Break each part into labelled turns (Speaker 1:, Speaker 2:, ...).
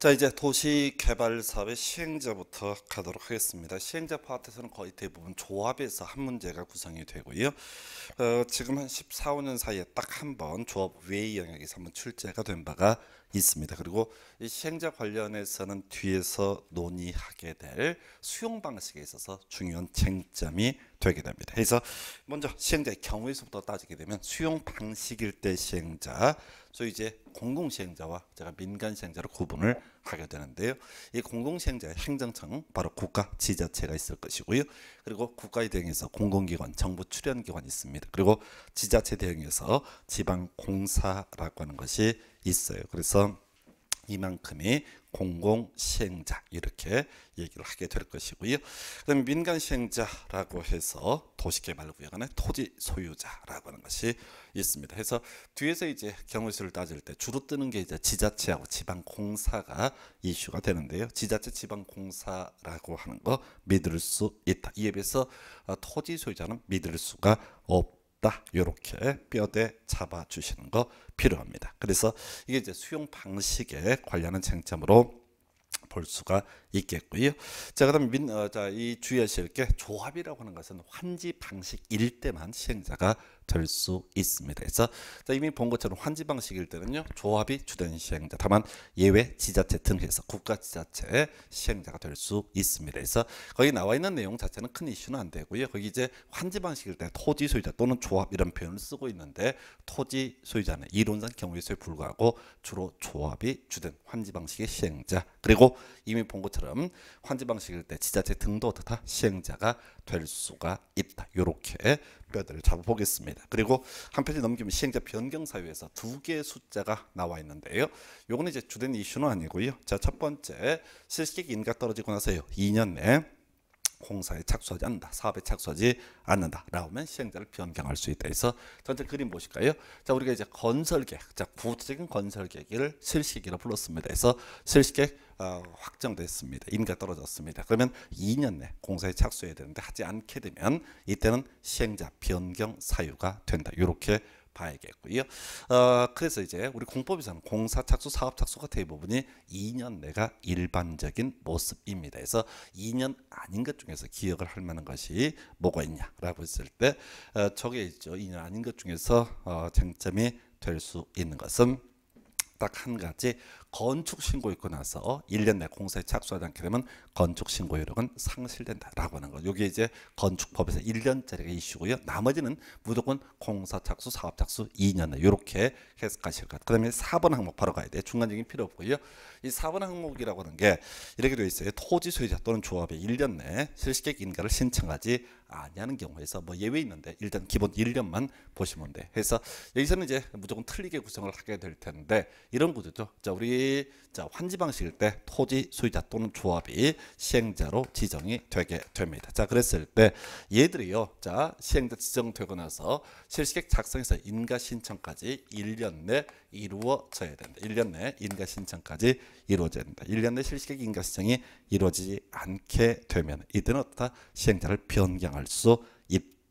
Speaker 1: 자 이제 도시개발사업의 시행자부터 가도록 하겠습니다. 시행자 파트에서는 거의 대부분 조합에서 한 문제가 구성이 되고요. 어, 지금 한 14, 5년 사이에 딱 한 번 조합 외의 영역에서 한번 출제가 된 바가 있습니다. 그리고 이 시행자 관련해서는 뒤에서 논의하게 될 수용 방식에 있어서 중요한 쟁점이 되게 됩니다. 그래서 먼저 시행자의 경우에서부터 따지게 되면 수용 방식일 때 시행자, 소 이제 공공 시행자와 제가 민간 시행자로 구분을 하게 되는데요. 이 공공 시행자의 행정청 바로 국가 지자체가 있을 것이고요. 그리고 국가에 대응해서 공공기관, 정부 출연기관이 있습니다. 그리고 지자체 대응해서 지방 공사라고 하는 것이 있어요. 그래서 이만큼의 공공시행자 이렇게 얘기를 하게 될 것이고요. 그다 민간시행자라고 해서 도시개발구역 안에 토지 소유자라고 하는 것이 있습니다. 그래서 뒤에서 이제 경우수를 따질 때 주로 뜨는 게 이제 지자체하고 지방공사가 이슈가 되는데요. 지자체 지방공사라고 하는 거 믿을 수 있다. 이에 비해서 토지 소유자는 믿을 수가 없. 없다. 이렇게 뼈대 잡아 주시는 거 필요합니다. 그래서 이게 이제 수용 방식에 관련한 쟁점으로 볼 수가 있겠고요. 자, 그다 민, 어, 자, 이 주의하실 게 조합이라고 하는 것은 환지 방식일 때만 시행자가 될수 있습니다. 그래서 이미 본 것처럼 환지 방식일 때는요. 조합이 주된 시행자 다만 예외 지자체 등에서 국가 지자체 시행자가 될 수 있습니다. 그래서 거기 나와 있는 내용 자체는 큰 이슈는 안 되고요. 거기 이제 환지 방식일 때 토지 소유자 또는 조합 이런 표현을 쓰고 있는데 토지 소유자는 이론상 경우에불과하고 주로 조합이 주된 환지 방식의 시행자 그리고 이미 본 것처럼 환지 방식일 때 지자체 등도 다 시행자가 될 수가 있다. 이렇게 뼈대를 잡아보겠습니다. 그리고 한 페이지 넘기면 시행자 변경 사유에서 두 개의 숫자가 나와 있는데요. 요거는 이제 주된 이슈는 아니고요. 자, 첫 번째 실식 인가 떨어지고 나서요. 2년 내 공사에 착수하지 않는다. 사업에 착수하지 않는다. 라면 고 시행자를 변경할 수 있다. 그래서 전체 그림 보실까요? 자, 우리가 이제 건설계획, 자, 구체적인 건설계획을 실시기로 불렀습니다. 그래서 실시계획 어, 확정됐습니다. 인가 떨어졌습니다. 그러면 2년 내 공사에 착수해야 되는데 하지 않게 되면 이때는 시행자 변경 사유가 된다. 이렇게 봐야겠고요. 어, 그래서 이제 우리 공법이상 공사 착수, 사업 착수가 대부분이 2년 내가 일반적인 모습입니다. 그래서 2년 아닌 것 중에서 기억을 할 만한 것이 뭐가 있냐라고 했을 때 어, 저게 있죠. 2년 아닌 것 중에서 어, 쟁점이 될 수 있는 것은 딱 한 가지 건축 신고 있고 나서 1년 내 공사에 착수하지 않게 되면 건축 신고 효력은 상실된다라고 하는 거. 요게 이제 건축법에서 1년짜리가 이슈고요. 나머지는 무조건 공사 착수, 사업 착수 2년 내이렇게 해석하실 것. 그다음에 4번 항목 바로 가야 돼. 중간적인 필요 없고요. 이 4번 항목이라고 하는 게 이렇게 돼 있어요. 토지 소유자 또는 조합에 1년 내 실시객 인가를 신청하지 아니하는 경우에서 뭐 예외 있는데 일단 기본 1년만 보시면 돼. 그래서 여기서는 이제 무조건 틀리게 구성을 하게 될 텐데 이런 구조죠. 자, 우리 이 자, 환지 방식일 때 토지 소유자 또는 조합이 시행자로 지정이 되게 됩니다. 자, 그랬을 때 얘들이요. 자, 시행자 지정되고 나서 실시객 작성에서 인가 신청까지 1년 내 이루어져야 된다. 1년 내 인가 신청까지 이루어져야 된다. 1년 내 실시객 인가 신청이 이루어지지 않게 되면 이때는 어떻다? 시행자를 변경할 수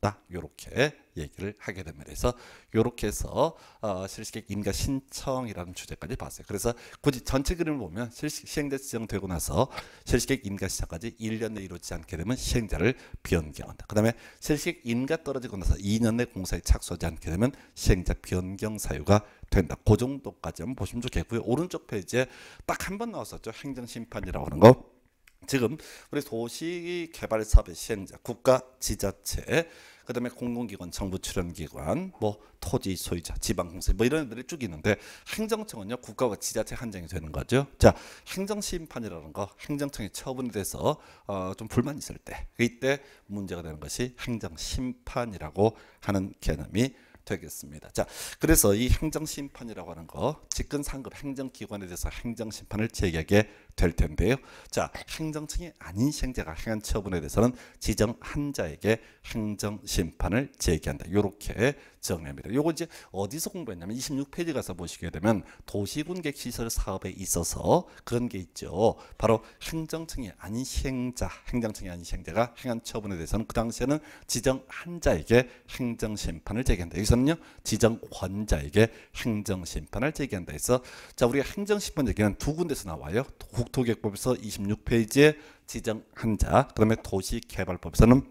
Speaker 1: 있다. 이렇게 얘기를 하게 됩니다. 그래서 이렇게 해서 어, 실시객 인가 신청이라는 주제까지 봤어요. 그래서 굳이 전체 그림을 보면 실시, 시행자 지정되고 나서 실시객 인가 시작까지 1년 내 이루지 않게 되면 시행자를 변경한다. 그 다음에 실시객 인가 떨어지고 나서 2년 내 공사에 착수하지 않게 되면 시행자 변경 사유가 된다. 그 정도까지 한번 보시면 좋겠고요. 오른쪽 페이지에 딱 한 번 나왔었죠. 행정심판이라고 하는 거. 지금 우리 도시 개발 사업의 시행자, 국가, 지자체, 그다음에 공공기관, 정부 출연기관, 뭐 토지 소유자, 지방공세 뭐 이런 애들이 쭉 있는데 행정청은요 국가와 지자체 한정이 되는 거죠. 자 행정심판이라는 거 행정청이 처분에 대해서 어, 좀 불만 있을 때 이때 문제가 되는 것이 행정심판이라고 하는 개념이 되겠습니다. 자, 그래서 이 행정심판이라고 하는 거, 직근상급 행정기관에 대해서 행정심판을 제기하게 될 텐데요. 자, 행정청이 아닌 시행자가 행한 처분에 대해서는 지정한 자에게 행정심판을 제기한다. 이렇게 정합니다. 리 요거 이제 어디서 공부했냐면 26페이지 가서 보시게 되면 도시군객 시설 사업에 있어서 그런 게 있죠. 바로 행정청이 아닌 시행자, 행정청이 아닌 시행자가 행한 처분에 대해서는 그 당시에는 지정한 자에게 행정심판을 제기한다. 여기서 대통령 지정권자에게 행정심판을 제기한다 해서 자 우리가 행정심판 얘기는 두 군데서 나와요. 국토계획법에서 26페이지에 지정한 자 그다음에 도시개발법에서는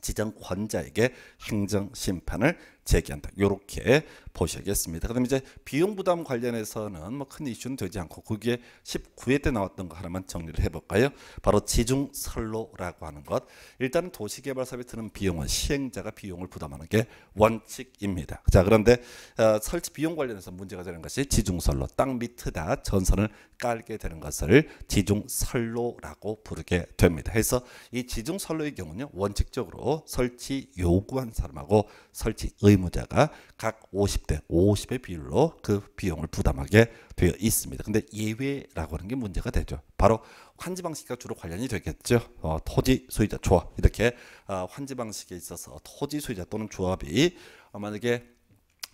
Speaker 1: 지정권자에게 행정심판을 제기한다. 이렇게 보시겠습니다. 그다 이제 비용 부담 관련해서는 뭐 큰 이슈는 되지 않고 거기 19회 때 나왔던 거 하나만 정리를 해볼까요? 바로 지중 선로라고 하는 것. 일단 도시개발 사업에 드는 비용은 시행자가 비용을 부담하는 게 원칙입니다. 자 그런데 어, 설치 비용 관련해서 문제가 되는 것이 지중 선로 땅 밑에다 전선을 깔게 되는 것을 지중 선로라고 부르게 됩니다. 해서 이 지중 선로의 경우는요 원칙적으로 설치 요구한 사람하고 설치 의무자가 각 50대 50의 비율로 그 비용을 부담하게 되어 있습니다. 근데 예외라고 하는 게 문제가 되죠. 바로 환지 방식과 주로 관련이 되겠죠. 어, 토지 소유자 조합 이렇게 어, 아, 환지 방식에 있어서 토지 소유자 또는 조합이 만약에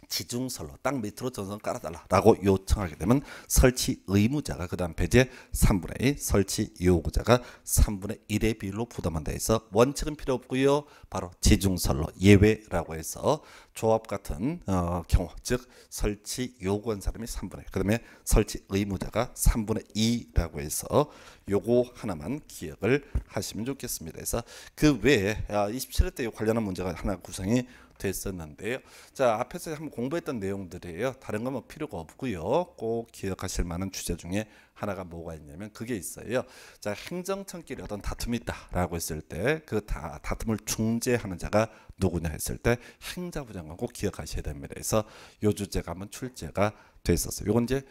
Speaker 1: 지중설로 땅 밑으로 전선 깔아달라라고 요청하게 되면 설치 의무자가 그다음 배제 3분의 1, 설치 요구자가 3분의 1의 비율로 부담한다 해서 원칙은 필요 없고요. 바로 지중설로 예외라고 해서 조합 같은 어, 경우 즉 설치 요구한 사람이 3분의 1, 그다음에 설치 의무자가 3분의 2라고 해서 요거 하나만 기억을 하시면 좋겠습니다. 그래서 그 외에 27회 아, 때 관련한 문제가 하나 구성이 됐었는데요. 자 앞에서 한번 공부했던 내용들이에요. 다른 건뭐 필요가 없고요. 꼭 기억하실 만한 주제 중에 하나가 뭐가 있냐면 그게 있어요. 자 행정청끼리 어떤 다툼이 있다라고 했을 때 그 다툼을 중재하는 자가 누구냐 했을 때 행자부 장관 꼭 기억하셔야 됩니다. 그래서 요 주제가 한번 출제가 됐었어요. 이건 이제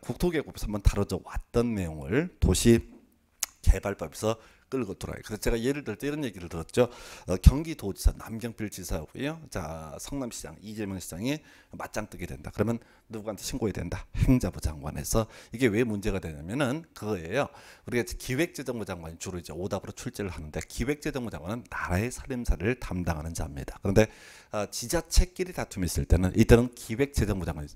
Speaker 1: 국토계획에서 한번 다뤄져 왔던 내용을 도시 개발법에서 끌고 들어와요. 그래서 제가 예를 들 때 이런 얘기를 들었죠. 어, 경기도지사 남경필 지사고요. 자 성남시장 이재명 시장이 맞짱 뜨게 된다. 그러면 누구한테 신고해야 된다. 행자부 장관에서 이게 왜 문제가 되냐면은 그거예요. 우리가 기획재정부 장관이 주로 이제 오답으로 출제를 하는데 기획재정부 장관은 나라의 살림살이를 담당하는 자입니다. 그런데 어, 지자체끼리 다툼이 있을 때는 이때는 기획재정부 장관이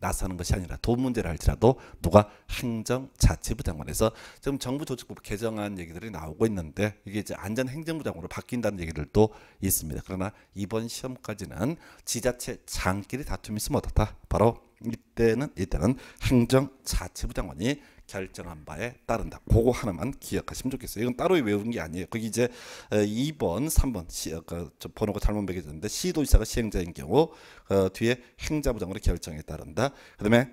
Speaker 1: 나서는 것이 아니라 돈 문제를 할지라도 누가 행정자치부 장관에서 지금 정부 조직법 개정안 얘기들이 나오고 있는데 이게 이제 안전행정부 장관으로 바뀐다는 얘기들도 있습니다. 그러나 이번 시험까지는 지자체 장끼리 다툼이 있으면 어떻다? 바로 이때는 이때는 행정 자치부 장관이 결정한 바에 따른다. 그거 하나만 기억하시면 좋겠어요. 이건 따로 외우는 게 아니에요. 그게 이제 2번, 어, 3번 시, 어, 그, 번호가 잘못 매겨졌는데 시도지사가 시행자인 경우 그 뒤에 행자부 장관의 결정에 따른다. 그다음에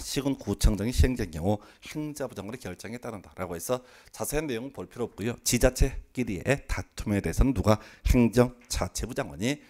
Speaker 1: 시군 구청장이 시행자인 경우 행자부 장관의 결정에 따른다라고 해서 자세한 내용은 볼 필요 없고요. 지자체끼리의 다툼에 대해서는 누가 행정 자치부 장관이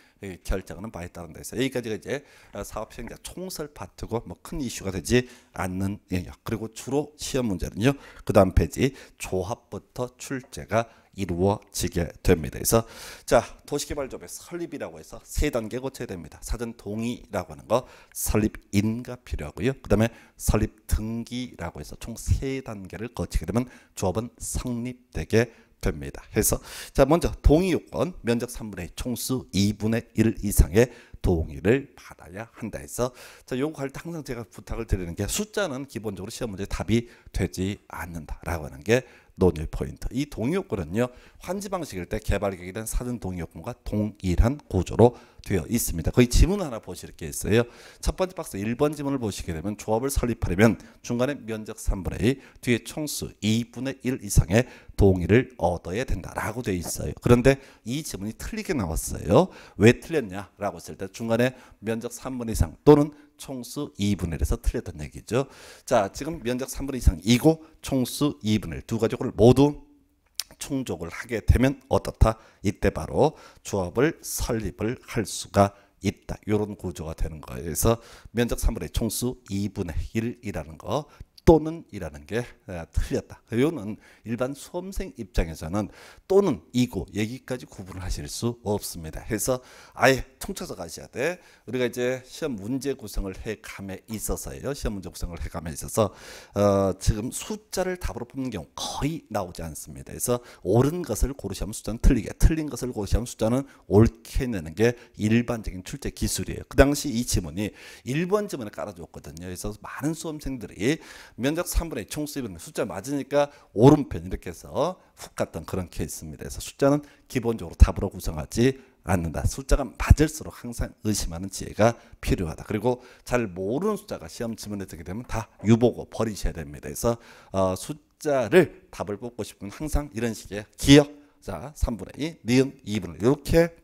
Speaker 1: 결정은는 바에 따른다 해서 여기까지가 이제 어, 사업 시행자 총설 파트고 뭐 큰 이슈가 되지 않는 영역. 그리고 주로 시험 문제는요. 그다음 페이지 조합부터 출제가 이루어지게 됩니다. 그래서 자 도시개발조합의 설립이라고 해서 세 단계 거쳐야 됩니다. 사전 동의라고 하는 거, 설립 인가 필요하고요. 그다음에 설립 등기라고 해서 총 세 단계를 거치게 되면 조합은 성립되게 됩니다. 그래서 자 먼저 동의 요건 면적 3분의 총수 2분의 1 이상의 동의를 받아야 한다 해서 자 요거 할때 항상 제가 부탁을 드리는 게 숫자는 기본적으로 시험 문제 답이 되지 않는다라고 하는 게 논의 포인트. 이 동의요건은요. 환지 방식일 때 개발계획이란 사전 동의요건과 동일한 구조로 되어 있습니다. 거기 지문 하나 보실 게 있어요. 첫 번째 박스 1번 지문을 보시게 되면 조합을 설립하려면 중간에 면적 3분의 1, 뒤에 총수 2분의 1 이상의 동의를 얻어야 된다라고 되어 있어요. 그런데 이 지문이 틀리게 나왔어요. 왜 틀렸냐라고 했을 때 중간에 면적 3분 이상 또는 총수 2분의 1에서 틀렸던 얘기죠. 자, 지금 면적 3분의 이상이고 총수 2분의 1, 두 가족을 모두 충족을 하게 되면 어떻다? 이때 바로 조합을 설립을 할 수가 있다. 이런 구조가 되는 거예요. 그래서 면적 3분의 총수 2분의 1이라는 거 또는이라는 게 틀렸다. 이거는 일반 수험생 입장에서는 또는 이고 얘기까지 구분 하실 수 없습니다. 그서 아예 통째로 가셔야 돼. 우리가 이제 시험 문제 구성을 해감에 있어서요 시험 문제 구성을 해감에 있어서 어, 지금 숫자를 답으로 뽑는 경우 거의 나오지 않습니다. 그래서 옳은 것을 고르시면 숫자는 틀리게, 틀린 것을 고르시면 숫자는 옳게 내는 게 일반적인 출제 기술이에요. 그 당시 이 지문이 1번 지문에 깔아줬거든요. 그래서 많은 수험생들이 면적 3분의 2, 총 수입은 숫자 맞으니까 오른편 이렇게 해서 훅 갔던 그런 케이스입니다. 그래서 숫자는 기본적으로 답으로 구성하지 않는다. 숫자가 맞을수록 항상 의심하는 지혜가 필요하다. 그리고 잘 모르는 숫자가 시험 지문에 들게 되면 다 유보고 버리셔야 됩니다. 그래서 어, 숫자를 답을 뽑고 싶으면 항상 이런 식의 기억, 자 3분의 2, 니은 2분의 이렇게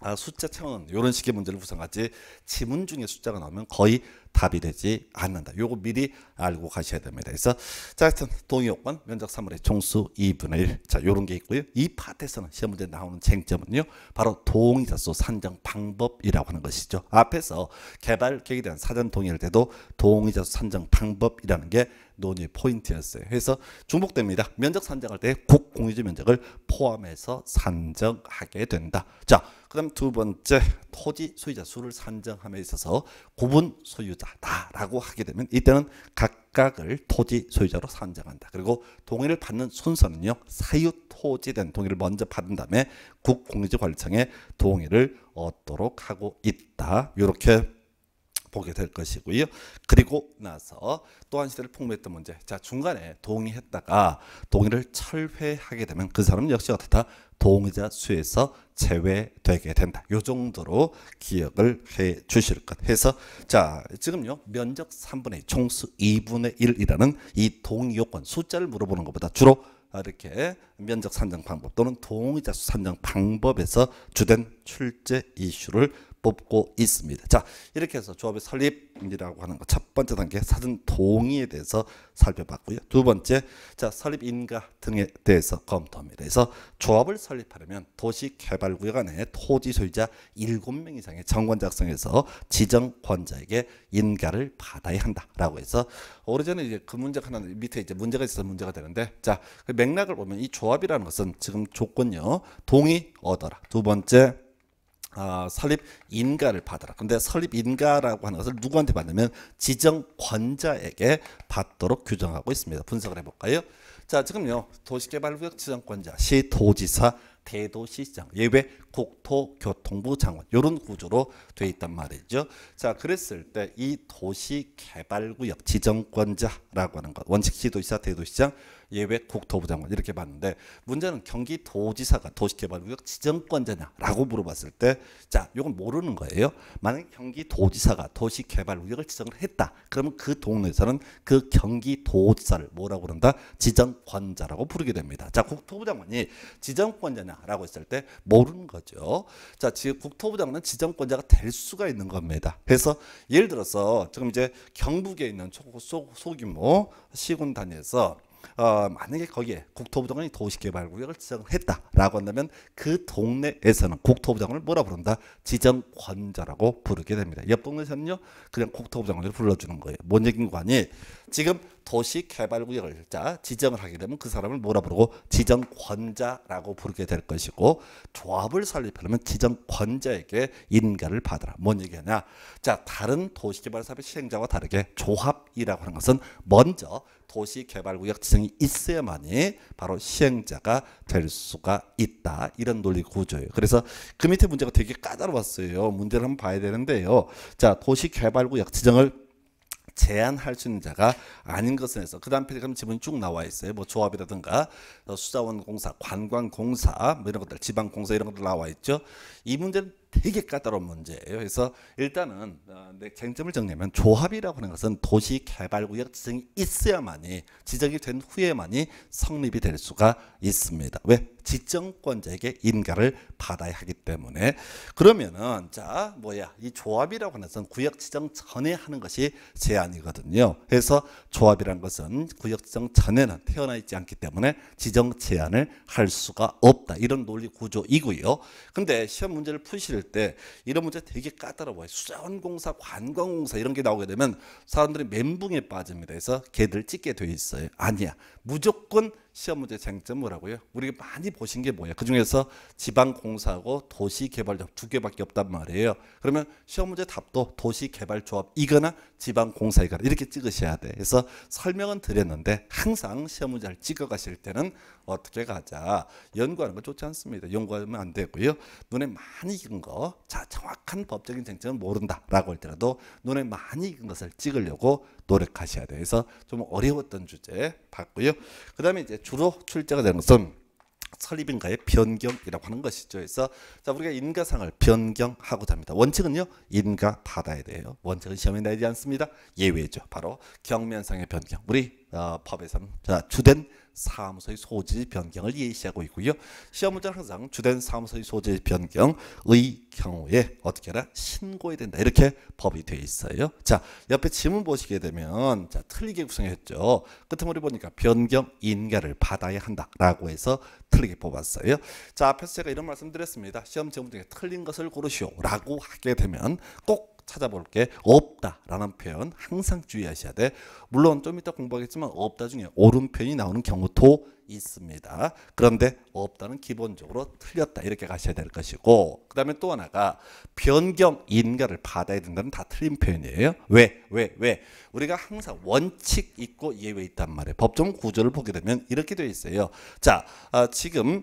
Speaker 1: 아, 숫자 채원 이런 식의 문제를 구성하지 지문 중에 숫자가 나오면 거의 답이 되지 않는다. 요거 미리 알고 가셔야 됩니다. 그래서 자, 하여튼 동의요건 면적 3월의 총수 2분의 1. 자, 요런 게 있고요. 이 파트에서는 시험 문제 나오는 쟁점은요. 바로 동의자수 산정 방법이라고 하는 것이죠. 앞에서 개발 계획에 대한 사전 동의할 때도 동의자수 산정 방법이라는 게 논의 포인트였어요. 그래서 중복됩니다. 면적 산정할 때 국공유지 면적을 포함해서 산정하게 된다. 자, 그 다음 두 번째 토지 소유자 수를 산정함에 있어서 구분 소유자다라고 하게 되면 이때는 각 각각을 토지 소유자로 상정한다. 그리고 동의를 받는 순서는요. 사유 토지된 동의를 먼저 받은 다음에 국공지관리청에 동의를 얻도록 하고 있다. 이렇게 보게 될 것이고요. 그리고 나서 또한 시대를 폭로했던 문제. 자, 중간에 동의했다가 동의를 철회하게 되면 그 사람 역시 어떻다? 동의자 수에서 제외되게 된다. 요 정도로 기억을 해 주실 것. 해서 자, 지금요. 면적 3분의 2, 총수 2분의 1이라는 이 동의 요건 숫자를 물어보는 것보다 주로 이렇게 면적 산정 방법 또는 동의자 수 산정 방법에서 주된 출제 이슈를 뽑고 있습니다. 자 이렇게 해서 조합의 설립이라고 하는 것 첫 번째 단계 사전 동의에 대해서 살펴봤고요. 두 번째 자 설립 인가 등에 대해서 검토합니다. 그래서 조합을 설립하려면 도시개발구역 안에 토지 소유자 7명 이상의 정권 작성해서 지정권자에게 인가를 받아야 한다라고 해서 오래전에 이제 그 문제가 하나 밑에 이제 문제가 있어서 문제가 되는데 자그 맥락을 보면 이 조합이라는 것은 지금 조건요 동의 얻어라 두 번째 아, 설립 인가를 받으라 근데 설립 인가라고 하는 것을 누구한테 받냐면 지정권자에게 받도록 규정하고 있습니다. 분석을 해볼까요? 자, 지금요 도시개발구역 지정권자, 시도지사, 대도시장, 예외 국토교통부 장관 요런 구조로 돼 있단 말이죠. 자, 그랬을 때 이 도시개발구역 지정권자라고 하는 것 원칙 시도지사, 대도시장 예외 국토부장관 이렇게 봤는데 문제는 경기도지사가 도시개발구역 지정권자냐라고 물어봤을 때자 이건 모르는 거예요. 만약 경기도지사가 도시개발구역을 지정을 했다. 그러면 그 동네에서는 그 경기도지사를 뭐라고 그런다? 지정권자라고 부르게 됩니다. 자 국토부 장관이 지정권자냐라고 했을 때 모르는 거죠. 자 지금 국토부 장관은 지정권자가 될 수가 있는 겁니다. 그래서 예를 들어서 지금 이제 경북에 있는 소규모 소, 시군 단위에서 어, 만약에 거기에 국토부 장관이 도시개발구역을 지정했다라고 한다면 그 동네에서는 국토부 장관을 뭐라 부른다? 지정권자라고 부르게 됩니다. 옆 동네에서는요 그냥 국토부 장관을 불러주는 거예요. 뭔 얘기인 거 아니? 지금 도시개발구역을 자 지정을 하게 되면 그 사람을 뭐라 부르고 지정권자라고 부르게 될 것이고 조합을 설립하려면 지정권자에게 인가를 받아라. 뭔얘기냐자 다른 도시개발사업 시행자와 다르게 조합이라고 하는 것은 먼저 도시개발구역지정이 있어야만이 바로 시행자가 될 수가 있다. 이런 논리 구조예요. 그래서 그 밑에 문제가 되게 까다로웠어요. 문제를 한번 봐야 되는데요. 자, 도시개발구역 지정을 제한할 수 있는 자가 아닌 것은 해서 그 다음 페이지 가면 지문이 쭉 나와 있어요. 뭐 조합이라든가 어, 수자원공사, 관광공사 뭐 이런 것들, 지방공사 이런 것들 나와 있죠. 이 문제는 되게 까다로운 문제예요. 그래서 일단은 어, 쟁점을 정리하면 조합이라고 하는 것은 도시 개발구역 지정이 있어야만이 지정이 된 후에만이 성립이 될 수가 있습니다. 왜? 지정권자에게 인가를 받아야 하기 때문에 그러면은 자 뭐야 이 조합이라고 하는 것은 구역 지정 전에 하는 것이 제한이거든요. 그래서 조합이란 것은 구역 지정 전에는 태어나 있지 않기 때문에 지정 제한을 할 수가 없다 이런 논리 구조이고요. 근데 시험 문제를 푸실 만들 때 이런 문제 되게 까다로워요. 수자원공사, 관광공사 이런 게 나오게 되면 사람들이 멘붕에 빠집니다. 그래서 걔들 찍게 돼 있어요. 아니야. 무조건 시험 문제 쟁점 뭐라고요? 우리가 많이 보신 게 뭐예요? 그중에서 지방공사하고 도시개발조합 두 개밖에 없단 말이에요. 그러면 시험 문제 답도 도시개발조합이거나 지방공사이거나 이렇게 찍으셔야 돼. 그래서 설명은 드렸는데 항상 시험 문제를 찍어가실 때는 어떻게 가자. 연구하는 건 좋지 않습니다. 연구하면 안 되고요. 눈에 많이 익은 거, 자 정확한 법적인 쟁점은 모른다라고 할 때라도 눈에 많이 익은 것을 찍으려고 노력하셔야 돼요. 그래서 좀 어려웠던 주제 봤고요. 그 다음에 이제 주로 출제가 되는 것은 설립인가의 변경이라고 하는 것이죠. 그래서 자 우리가 인가상을 변경하고자 니다 원칙은요 인가 받아야 돼요. 원칙은 시험에 나지 않습니다. 예외죠. 바로 경면상의 변경. 우리 어, 법에서는 자, 주된 사무소의 소지 변경을 예시하고 있고요. 시험 문제는 항상 주된 사무소의 소지 변경의 경우에 어떻게 하라? 신고해야 된다. 이렇게 법이 되어 있어요. 자, 옆에 지문 보시게 되면 자, 틀리게 구성했죠. 끝머리 보니까 변경 인가를 받아야 한다라고 해서 틀리게 뽑았어요. 자, 앞에서 제가 이런 말씀드렸습니다. 시험 제목 중에 틀린 것을 고르시오라고 하게 되면 꼭 찾아볼 게 없다라는 표현 항상 주의하셔야 돼. 물론 좀 이따 공부하겠지만 없다 중에 옳은 표현이 나오는 경우도 있습니다. 그런데 없다는 기본적으로 틀렸다 이렇게 가셔야 될 것이고 그 다음에 또 하나가 변경 인가를 받아야 된다는 다 틀린 표현이에요. 왜? 왜? 왜? 우리가 항상 원칙 있고 예외 있단 말이에요. 법정 구조를 보게 되면 이렇게 되어 있어요. 자 아, 지금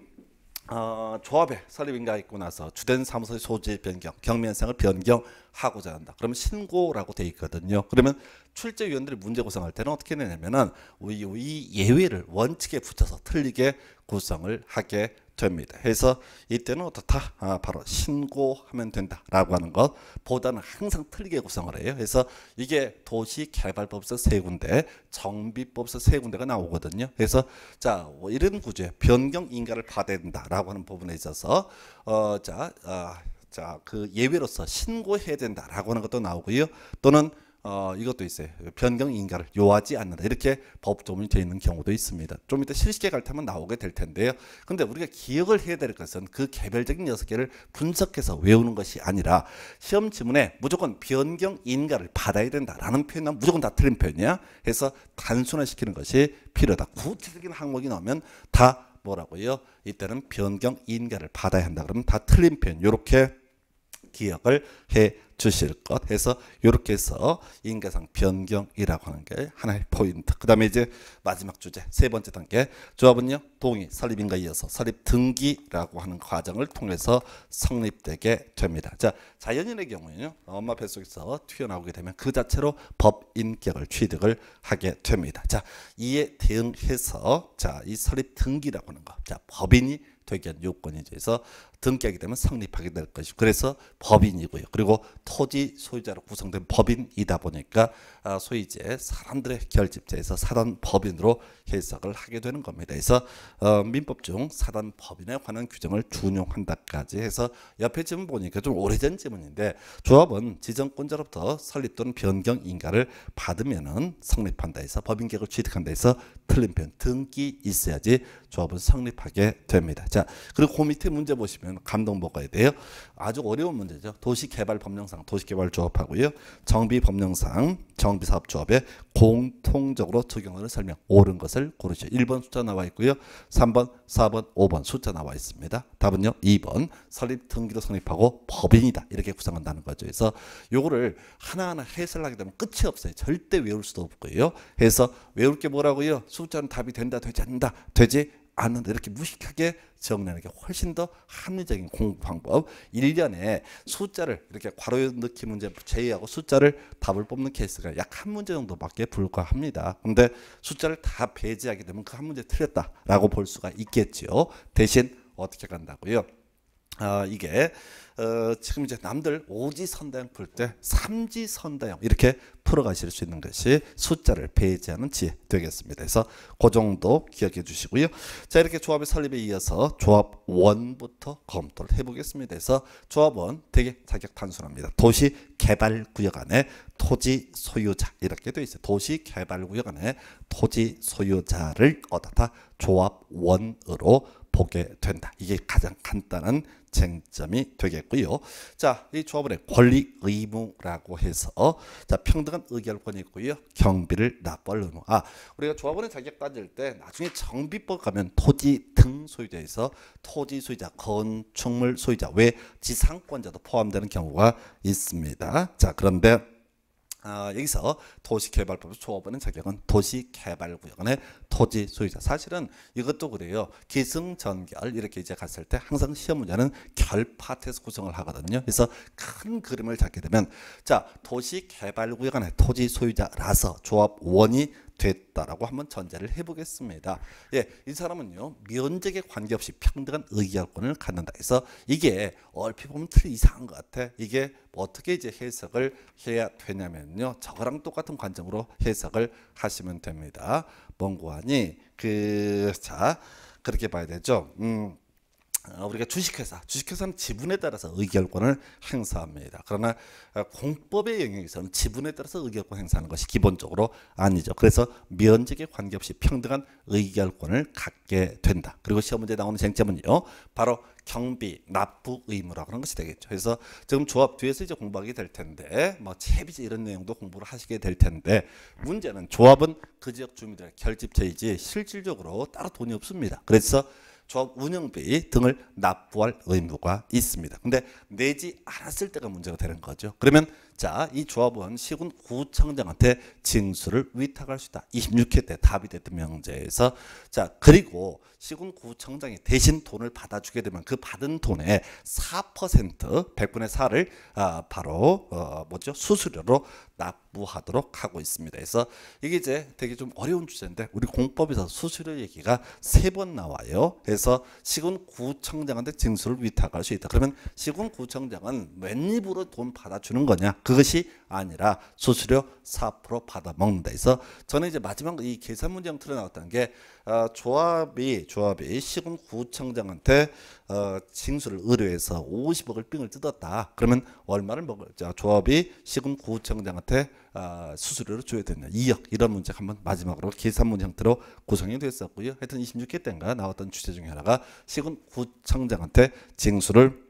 Speaker 1: 어, 조합에 설립인가 있고 나서 주된 사무소의 소재 변경, 경면상을 변경하고자 한다. 그러면 신고라고 돼 있거든요. 그러면 출제위원들이 문제 구성할 때는 어떻게 되냐면은 이, 이 예외를 원칙에 붙여서 틀리게 구성을 하게 됩니다. 그래서 이때는 어떻다? 아, 바로 신고하면 된다라고 하는 것보다는 항상 틀리게 구성을 해요. 그래서 이게 도시개발법서 세 군데, 정비법서 세 군데가 나오거든요. 그래서 자 뭐 이런 구조 변경 인가를 받아야 된다라고 하는 부분에 있어서 어자 아, 자, 그 예외로서 신고해야 된다라고 하는 것도 나오고요. 또는 어, 이것도 있어요. 변경 인가를 요하지 않는다. 이렇게 법조문이 되어 있는 경우도 있습니다. 좀 이따 실시계 갈 때면 나오게 될 텐데요. 근데 우리가 기억을 해야 될 것은 그 개별적인 여섯 개를 분석해서 외우는 것이 아니라 시험 지문에 무조건 변경 인가를 받아야 된다라는 표현은 무조건 다 틀린 표현이야. 해서 단순화시키는 것이 필요하다. 구체적인 항목이 나오면 다 뭐라고요? 이때는 변경 인가를 받아야 한다. 그러면 다 틀린 표현. 이렇게 기억을 해 주실 것 해서 이렇게 해서 인계상 변경이라고 하는 게 하나의 포인트 그 다음에 이제 마지막 주제 세 번째 단계 조합은요 동의 설립인가 이어서 설립 등기라고 하는 과정을 통해서 성립되게 됩니다 자 자연인의 경우에는요 엄마 뱃속에서 튀어나오게 되면 그 자체로 법인격을 취득을 하게 됩니다 자 이에 대응해서 자 이 설립 등기라고 하는 거자 법인이 되게 한요건이 대해서 등기하게 되면 성립하게 될 것이고 그래서 법인이고요. 그리고 토지 소유자로 구성된 법인이다 보니까 아, 소위 이제 사람들의 결집자에서 사단 법인으로 해석을 하게 되는 겁니다. 그래서 어, 민법 중 사단 법인에 관한 규정을 준용한다까지 해서 옆에 지문 보니까 좀 오래된 지문인데 조합은 지정권자로부터 설립 또는 변경 인가를 받으면은 성립한다 해서 법인격을 취득한다 해서 틀린 편 등기 있어야지 조합은 성립하게 됩니다. 자 그리고 그 밑에 문제 보시면 감동 먹어야 돼요. 아주 어려운 문제죠. 도시개발법령상 도시개발조합하고요. 정비법령상 정 광비사업조합에 공통적으로 적용하는 설명 옳은 것을 고르시오. 1번 숫자 나와 있고요. 3번, 4번, 5번 숫자 나와 있습니다. 답은요. 2번 설립 등기로 성립하고 법인이다. 이렇게 구성한다는 거죠. 그래서 요거를 하나하나 해설하게 되면 끝이 없어요. 절대 외울 수도 없고요. 해서 외울 게 뭐라고요? 숫자는 답이 된다, 되지 않는다. 되지 않는다. 이렇게 무식하게 정리하는 게 훨씬 더 합리적인 공부 방법. 1년에 숫자를 이렇게 괄호 넣기 문제 제외하고 숫자를 답을 뽑는 케이스가 약 한 문제 정도밖에 불과합니다. 근데 숫자를 다 배제하게 되면 그 한 문제 틀렸다라고 볼 수가 있겠지 대신 어떻게 간다고요? 어, 이게 어, 지금 이제 남들 오지선다형 풀 때 삼지선다형 이렇게 풀어가실 수 있는 것이 숫자를 배제하는 지혜 되겠습니다. 그래서 그 정도 기억해 주시고요. 자 이렇게 조합의 설립에 이어서 조합 원부터 검토를 해보겠습니다. 그래서 조합원 되게 자격 단순합니다. 도시 개발 구역 안에 토지 소유자 이렇게 돼 있어요. 도시 개발 구역 안에 토지 소유자를 얻었다 조합원으로 보게 된다. 이게 가장 간단한 쟁점이 되겠고요. 자, 이 조합원의 권리 의무라고 해서 자 평등한 의결권이 있고요. 경비를 납부할 의무. 아, 우리가 조합원의 자격 따질 때 나중에 정비법 가면 토지 등 소유자에서 토지 소유자, 건축물 소유자 외 지상권자도 포함되는 경우가 있습니다. 자, 그런데 어, 여기서 도시개발법 조어하는 자격은 도시개발구역의 토지 소유자. 사실은 이것도 그래요. 기승전결 이렇게 이제 갔을 때 항상 시험 문제는 결파트에서 구성을 하거든요. 그래서 큰 그림을 잡게 되면 자 도시개발구역 안에 토지 소유자라서 조합원이 됐다라고 한번 전제를 해보겠습니다. 예, 이 사람은요 면적에 관계없이 평등한 의결권을 갖는다. 그래서 이게 얼핏 보면 틀 이상한 것 같아. 이게 뭐 어떻게 이제 해석을 해야 되냐면요 저랑 똑같은 관점으로 해석을 하시면 됩니다. 몽고하니 그 자 그렇게 봐야 되죠. 음. 어, 우리가 주식회사, 주식회사는 지분에 따라서 의결권을 행사합니다. 그러나 어, 공법의 영역에서는 지분에 따라서 의결권 행사하는 것이 기본적으로 아니죠. 그래서 면적에 관계없이 평등한 의결권을 갖게 된다. 그리고 시험 문제 에 나오는 쟁점은요, 바로 경비 납부 의무라고 하는 것이 되겠죠. 그래서 지금 조합 뒤에서 이제 공부하게 될 텐데, 뭐 채비제 이런 내용도 공부를 하시게 될 텐데, 문제는 조합은 그 지역 주민들의 결집체이지 실질적으로 따로 돈이 없습니다. 그래서 조합 운영비 등을 납부할 의무가 있습니다. 근데 내지 않았을 때가 문제가 되는 거죠. 그러면 자, 이 조합은 시군 구청장한테 징수를 위탁할 수 있다. 26회 때 답이 됐던 명제에서 자, 그리고 시군 구청장이 대신 돈을 받아주게 되면 그 받은 돈의 4% 100분의 4를 아, 바로 어, 뭐죠? 수수료로 납부하도록 하고 있습니다. 그래서 이게 이제 되게 좀 어려운 주제인데 우리 공법에서 수수료 얘기가 세 번 나와요. 그래서 시군 구청장한테 징수를 위탁할 수 있다. 그러면 시군 구청장은 웬 입으로 돈 받아주는 거냐? 그것이 아니라 수수료 4% 받아먹는다. 해서 저는 이제 마지막 이 계산 문제형 틀어나왔다는 게 어, 조합이 조합이 시군 구청장한테 어, 징수를 의뢰해서 50억을 빙을 뜯었다. 그러면 얼마를 먹을? 자, 조합이 시군 구청장한테 어, 수수료를 줘야 되냐? 2억 이런 문제 한번 마지막으로 계산 문제 형태로 구성이 됐었고요. 하여튼 26회 때인가 나왔던 주제 중에 하나가 시군 구청장한테 징수를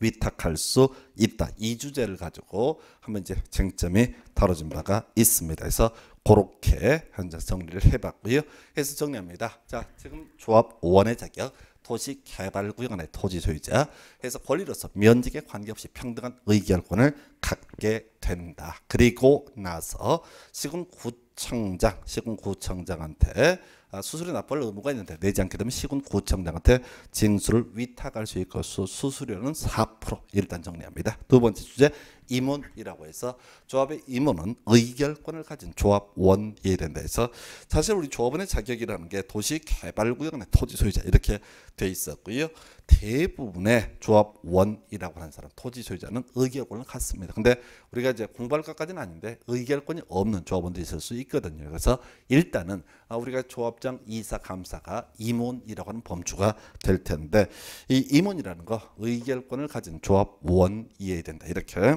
Speaker 1: 위탁할 수 있다. 이 주제를 가지고 한번 이제 쟁점이 다뤄진 바가 있습니다. 그래서 그렇게 현재 정리를 해봤고요. 해서 정리합니다. 자, 지금 조합 5원의 자격, 도시개발구역안의 토지 소유자, 해서 권리로서 면적에 관계없이 평등한 의결권을 갖게 된다. 그리고 나서 시군구청장, 시군구청장한테 아, 수술이 납부할 의무가 있는데 내지 않게 되면 시군 구청장한테 징수를 위탁할 수 있고 수수료는 4% 일단 정리합니다. 두 번째 주제 임원이라고 해서 조합의 임원은 의결권을 가진 조합원에 대해서 사실 우리 조합원의 자격이라는 게 도시개발구역 내 토지 소유자 이렇게 돼 있었고요. 대부분의 조합원이라고 하는 사람, 토지 소유자는 의결권을 갖습니다. 근데 우리가 이제 공부할 것까지는 아닌데 의결권이 없는 조합원도 있을 수 있거든요. 그래서 일단은 아, 우리가 조합장 이사 감사가 임원이라고 하는 범주가 될 텐데 이 임원이라는 거 의결권을 가진 조합원이어야 된다. 이렇게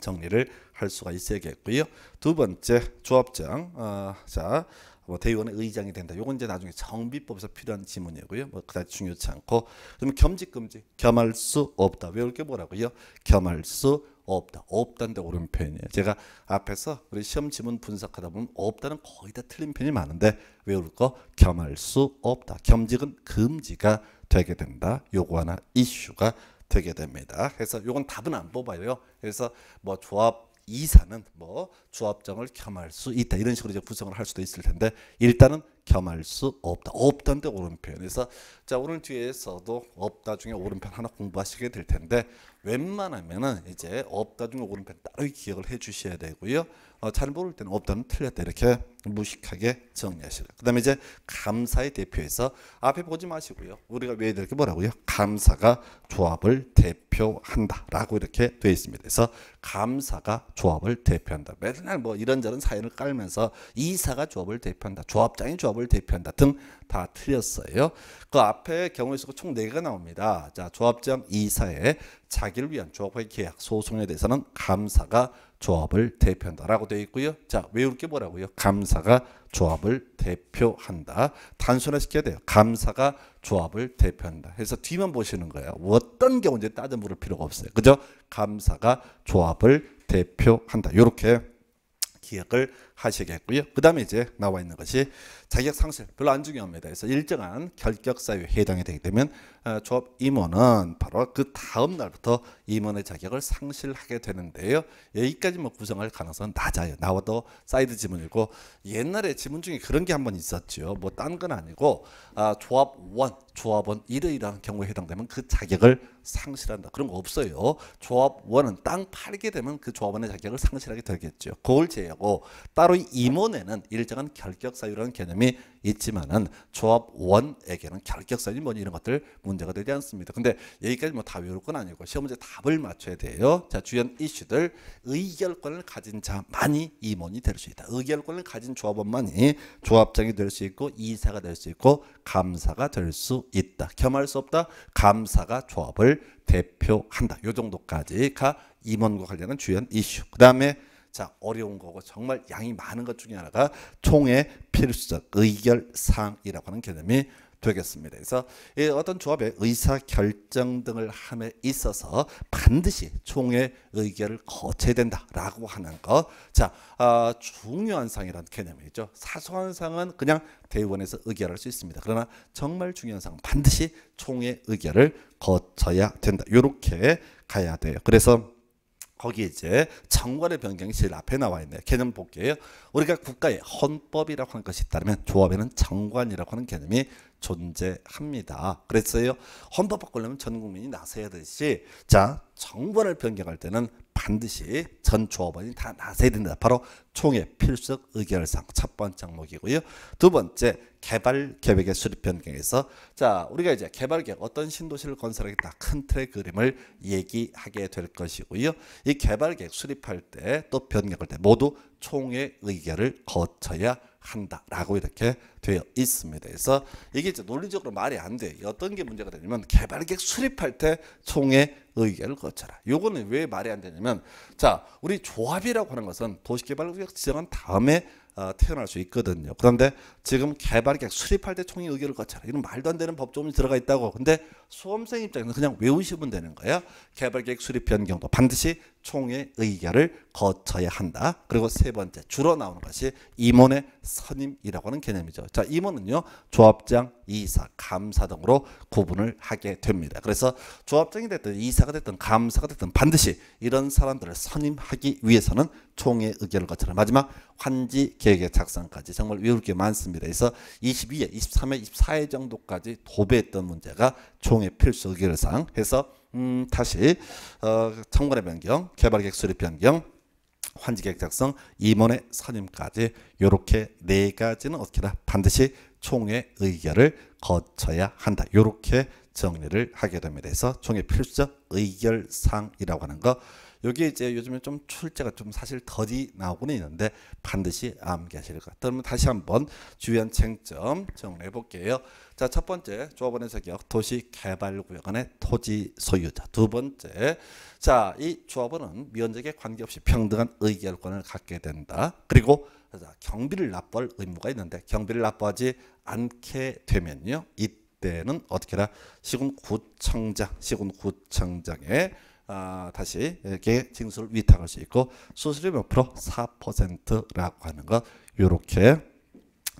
Speaker 1: 정리를 할 수가 있어야겠고요. 두 번째 조합장 어, 자뭐 대의원의 의장이 된다. 요건 이제 나중에 정비법에서 필요한 지문이고요. 뭐 그다지 중요치 않고. 그러 겸직 금지. 겸할 수 없다. 외울 게 뭐라고요? 겸할 수 없다. 없다인데 옳은 표현이에요. 제가 앞에서 우리 시험 지문 분석하다 보면 없다는 거의 다 틀린 표현이 많은데 외울 거 겸할 수 없다. 겸직은 금지가 되게 된다. 요거 하나 이슈가 되게 됩니다. 그래서 요건 답은 안 뽑아요. 그래서 뭐 조합 이사는 뭐조합정을 겸할 수 있다 이런 식으로 이제 구성을 할 수도 있을 텐데 일단은 겸할 수 없다 없던데 오른편 에서자 오늘 뒤에서도 없다 중에 오른편 하나 공부하시게 될 텐데 웬만하면은 이제 없다 중에 오른편 따로 기억을 해 주셔야 되고요 어, 잘 모를 때는 없다는 틀렸다 이렇게 무식하게 정리하시라. 그 다음에 이제 감사의 대표에서 앞에 보지 마시고요. 우리가 왜이렇게 뭐라고요? 감사가 조합을 대표한다라고 이렇게 돼 있습니다. 그래서 감사가 조합을 대표한다. 맨날 뭐 이런저런 사연을 깔면서 이사가 조합을 대표한다. 조합장이 조합을 대표한다 등 다 틀렸어요. 그 앞에 경우에 있어서 총 4개가 나옵니다. 자, 조합장 이사의 자기를 위한 조합의 계약 소송에 대해서는 감사가 조합을 대표한다라고 되어 있고요. 자 외울 게 뭐라고요? 감사가 조합을 대표한다. 단순화시켜야 돼요. 감사가 조합을 대표한다. 해서 뒤만 보시는 거예요. 어떤 경우인지 따져 물을 필요가 없어요. 그죠? 감사가 조합을 대표한다. 이렇게 기억을 하시겠고요. 그 다음에 이제 나와 있는 것이 자격 상실 별로 안 중요합니다. 그래서 일정한 결격 사유에 해당이 되게 되면 어, 조합 임원은 바로 그 다음 날부터 임원의 자격을 상실하게 되는데요. 여기까지만 뭐 구성할 가능성은 낮아요. 나와도 사이드 지문이고 옛날에 지문 중에 그런 게 한번 있었죠. 뭐 딴 건 아니고 아, 조합원, 조합원 이러이러한 경우에 해당되면 그 자격을 상실한다. 그런 거 없어요. 조합원은 땅 팔게 되면 그 조합원의 자격을 상실하게 되겠죠. 그걸 제외하고 따로 따로 임원에는 일정한 결격 사유라는 개념이 있지만은 조합원에게는 결격 사유 뭐 이런 것들 문제가 되지 않습니다. 근데 여기까지 뭐다 외울 건 아니고 시험 문제 답을 맞춰야 돼요. 자, 주연 이슈들 의결권을 가진 자만이 임원이 될 수 있다. 의결권을 가진 조합원만이 조합장이 될 수 있고 이사가 될 수 있고 감사가 될 수 있다. 겸할 수 없다. 감사가 조합을 대표한다. 요 정도까지가 임원과 관련한 주연 이슈. 그다음에 자 어려운 거고 정말 양이 많은 것 중에 하나가 총의 필수적 의결사항이라고 하는 개념이 되겠습니다. 그래서 어떤 조합의 의사 결정 등을 함에 있어서 반드시 총의 의결을 거쳐야 된다라고 하는 거. 자, 어, 중요한 상이라는 개념이 죠 사소한 상은 그냥 대의원에서 의결할 수 있습니다. 그러나 정말 중요한 상은 반드시 총의 의결을 거쳐야 된다. 이렇게 가야 돼요. 그래서 거기 에 이제 정관의 변경이 제일 앞에 나와 있네요. 개념 볼게요. 우리가 국가의 헌법이라고 하는 것이 있다면 조합에는 정관이라고 하는 개념이 존재합니다. 그랬어요. 헌법 바꾸려면 전 국민이 나서야 되듯이 자 정권을 변경할 때는 반드시 전 조합원이 다 나서야 된다. 바로 총회 필수 의결상 첫 번째 항목이고요. 두 번째 개발 계획의 수립 변경에서 자 우리가 이제 개발 계획 어떤 신도시를 건설하겠다 큰 틀의 그림을 얘기하게 될 것이고요. 이 개발 계획 수립할 때 또 변경할 때 모두 총회 의결을 거쳐야 한다라고 이렇게 되어 있습니다. 그래서 이게 이제 논리적으로 말이 안 돼. 어떤 게 문제가 되냐면 개발계획 수립할 때 총회 의결을 거쳐라. 요거는 왜 말이 안 되냐면 자 우리 조합이라고 하는 것은 도시개발계획 지정한 다음에 어, 태어날 수 있거든요. 그런데 지금 개발계획 수립할 때총회 의결을 거쳐라. 이런 말도 안 되는 법조문이 들어가 있다고. 근데 수험생 입장에서는 그냥 외우시면 되는 거예요. 개발계획 수립 변경도 반드시 총회 의결을 거쳐야 한다. 그리고 세 번째 줄어 나오는 것이 임원의 선임이라고 하는 개념이죠. 자, 임원은요. 조합장, 이사, 감사 등으로 구분을 하게 됩니다. 그래서 조합장이 됐든 이사가 됐든 감사가 됐든 반드시 이런 사람들을 선임하기 위해서는 총회 의결을 거쳐라. 마지막 환지 계획의 작성까지 정말 외울 게 많습니다. 있습니다. 그래서 22회, 23회, 24회 정도까지 도배했던 문제가 종의 필수 의결상 해서 음, 다시 어, 청문회 변경, 개발계획 수립 변경, 환지계획 작성, 임원의 선임까지 이렇게 네 가지는 어떻게나 반드시 총회 의결을 거쳐야 한다. 이렇게 정리를 하게 됩니다. 그래서 총회 필수적 의결상이라고 하는 거 여기에 이제 요즘에 좀 출제가 좀 사실 덜이 나오고는 있는데 반드시 암기하실 것 같다. 그러면 다시 한번 주요한 쟁점 정리해 볼게요. 자, 첫 번째 조합원의 세역 도시 개발 구역 안의 토지 소유자. 두 번째. 자, 이 조합원은 면적에 관계없이 평등한 의결권을 갖게 된다. 그리고 경비를 납부할 의무가 있는데 경비를 납부하지 않게 되면요. 이때는 어떻게라 시군구청장, 시군구청장의 아, 다시 이렇게 징수를 위탁할 수 있고 수수료 몇 프로? 4%라고 하는 것 이렇게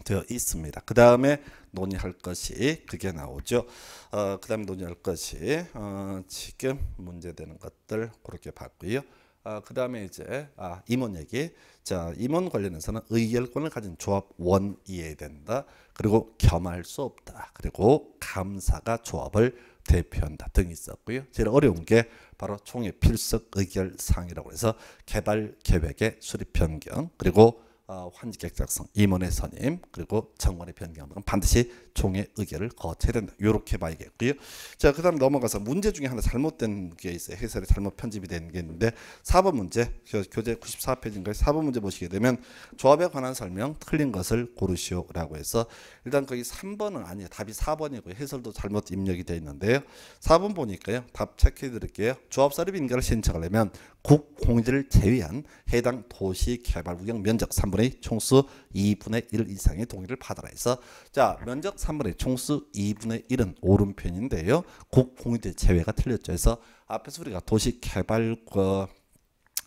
Speaker 1: 되어 있습니다. 그 다음에 논의할 것이 그게 나오죠. 어, 그 다음에 논의할 것이 어, 지금 문제되는 것들 그렇게 봤고요. 어, 그 다음에 이제 아, 임원 얘기. 자 임원 관련해서는 의결권을 가진 조합원이어야 된다. 그리고 겸할 수 없다. 그리고 감사가 조합을 대표한다 등이 있었고요. 제일 어려운 게 바로 총회 필석 의결 사항이라고 해서 개발 계획의 수립 변경 그리고 어, 환기객 작성, 임원의 선임, 그리고 정원의 변경 등은 반드시 총의 의결을 거쳐야 된다. 이렇게 봐야겠고요. 자, 그 다음 넘어가서 문제 중에 하나 잘못된 게 있어요. 해설이 잘못 편집이 된 게 있는데 4번 문제, 교재 94페이지인가요? 4번 문제 보시게 되면 조합에 관한 설명, 틀린 것을 고르시오라고 해서 일단 거기 3번은 아니에요. 답이 4번이고요. 해설도 잘못 입력이 되어 있는데요. 4번 보니까요. 답 체크해 드릴게요. 조합설립 인가를 신청하려면 국공지를 제외한 해당 도시개발구역 면적 3분의 3분의 총수 2분의 1 이상의 동의를 받아라 해서 자 면적 3분의 총수 2분의 1은 오른편인데요. 국공유지 제외가 틀렸죠. 그래서 앞에서 우리가 도시개발과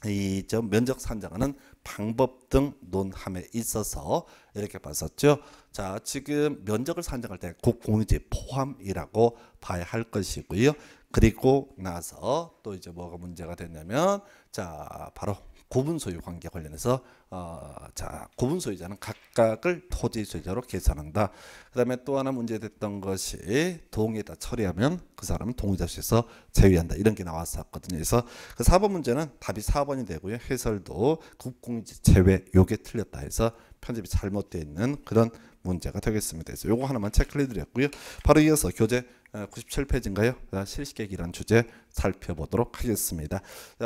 Speaker 1: 이저 면적 산정하는 방법 등 논함에 있어서 이렇게 봤었죠. 자, 지금 면적을 산정할 때 국공유지 포함이라고 봐야 할 것이고요. 그리고 나서 또 이제 뭐가 문제가 되냐면 자, 바로 고분 소유 관계 관련해서 어, 자 고분 소유자는 각각을 토지 소유자로 계산한다. 그다음에 또 하나 문제됐던 것이 동의에다 처리하면 그 사람은 동의자수에서 제외한다. 이런 게 나왔었거든요. 그래서 그 4번 문제는 답이 4번이 되고요. 해설도 국공지 제외 요게 틀렸다 해서 편집이 잘못되어 있는 그런 문제가 되겠습니다. 그래서 요거 하나만 체크해 드렸고요. 바로 이어서 교재 97페이지인가요? 어, 실시객이란 주제 살펴보도록 하겠습니다.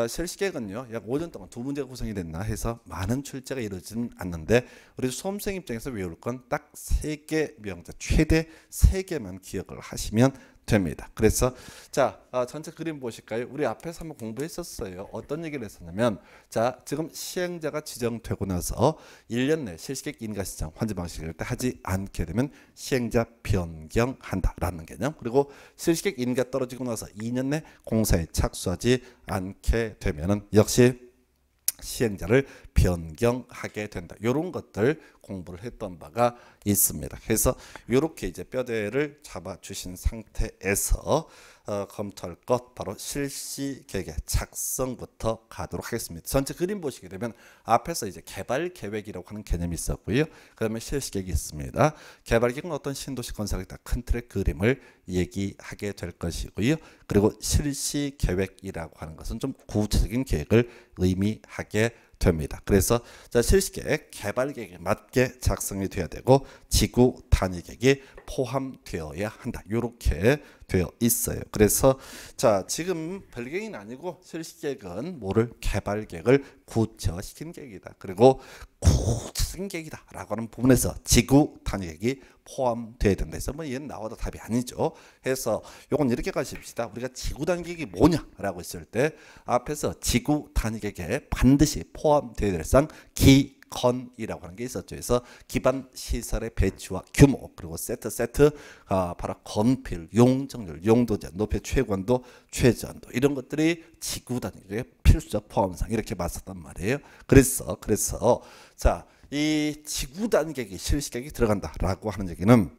Speaker 1: 실시객은요, 약 5년 동안 두 문제가 구성이 됐나 해서 많은 출제가 이루어지는 않는데 우리 수험생 입장에서 외울 건딱 3개 명제, 최대 3개만 기억을 하시면 됩니다. 그래서 자 어, 전체 그림 보실까요? 우리 앞에서 한번 공부했었어요. 어떤 얘기를 했었냐면 자 지금 시행자가 지정되고 나서 1년 내 실시객 인가 시장 환지 방식을 때 하지 않게 되면 시행자 변경한다라는 개념. 그리고 실시객 인가 떨어지고 나서 2년 내 공사에 착수하지 않게 되면은 역시 시행자를 변경하게 된다. 이런 것들 공부를 했던 바가 있습니다. 그래서 이렇게 이제 뼈대를 잡아주신 상태에서 어, 검토할 것 바로 실시 계획의 작성부터 가도록 하겠습니다. 전체 그림 보시게 되면 앞에서 이제 개발 계획이라고 하는 개념이 있었고요. 그다음에 실시 계획이 있습니다. 개발 계획은 어떤 신도시 건설에 다큰 틀의 그림을 얘기하게 될 것이고요. 그리고 실시 계획이라고 하는 것은 좀 구체적인 계획을 의미하게 됩니다. 그래서 자, 실시 계획, 개발 계획에 맞게 작성이 돼야 되고 지구 단위객이 포함되어야 한다. 이렇게 되어 있어요. 그래서 자 지금 별개인 아니고 실시객은 뭐를 개발객을 구체화시킨 객이다. 그리고 구체적객이다라고 하는 부분에서 지구 단위객이 포함되어야 된다. 그래서뭐 얘는 나와도 답이 아니죠. 해서 요건 이렇게 가십시다. 우리가 지구 단위객이 뭐냐라고 했을 때 앞에서 지구 단위객에 반드시 포함되어야 될상기 건이라고 하는 게 있었죠. 그래서 기반 시설의 배치와 규모 그리고 세트 세트 아, 바로 건필, 용적률, 용도제, 높이 최고도최저도 이런 것들이 지구 단위의 필수적 포함상 이렇게 맞섰단 말이에요. 그래서 그래서 자이 지구 단위 계획이 실시 계획이 들어간다라고 하는 얘기는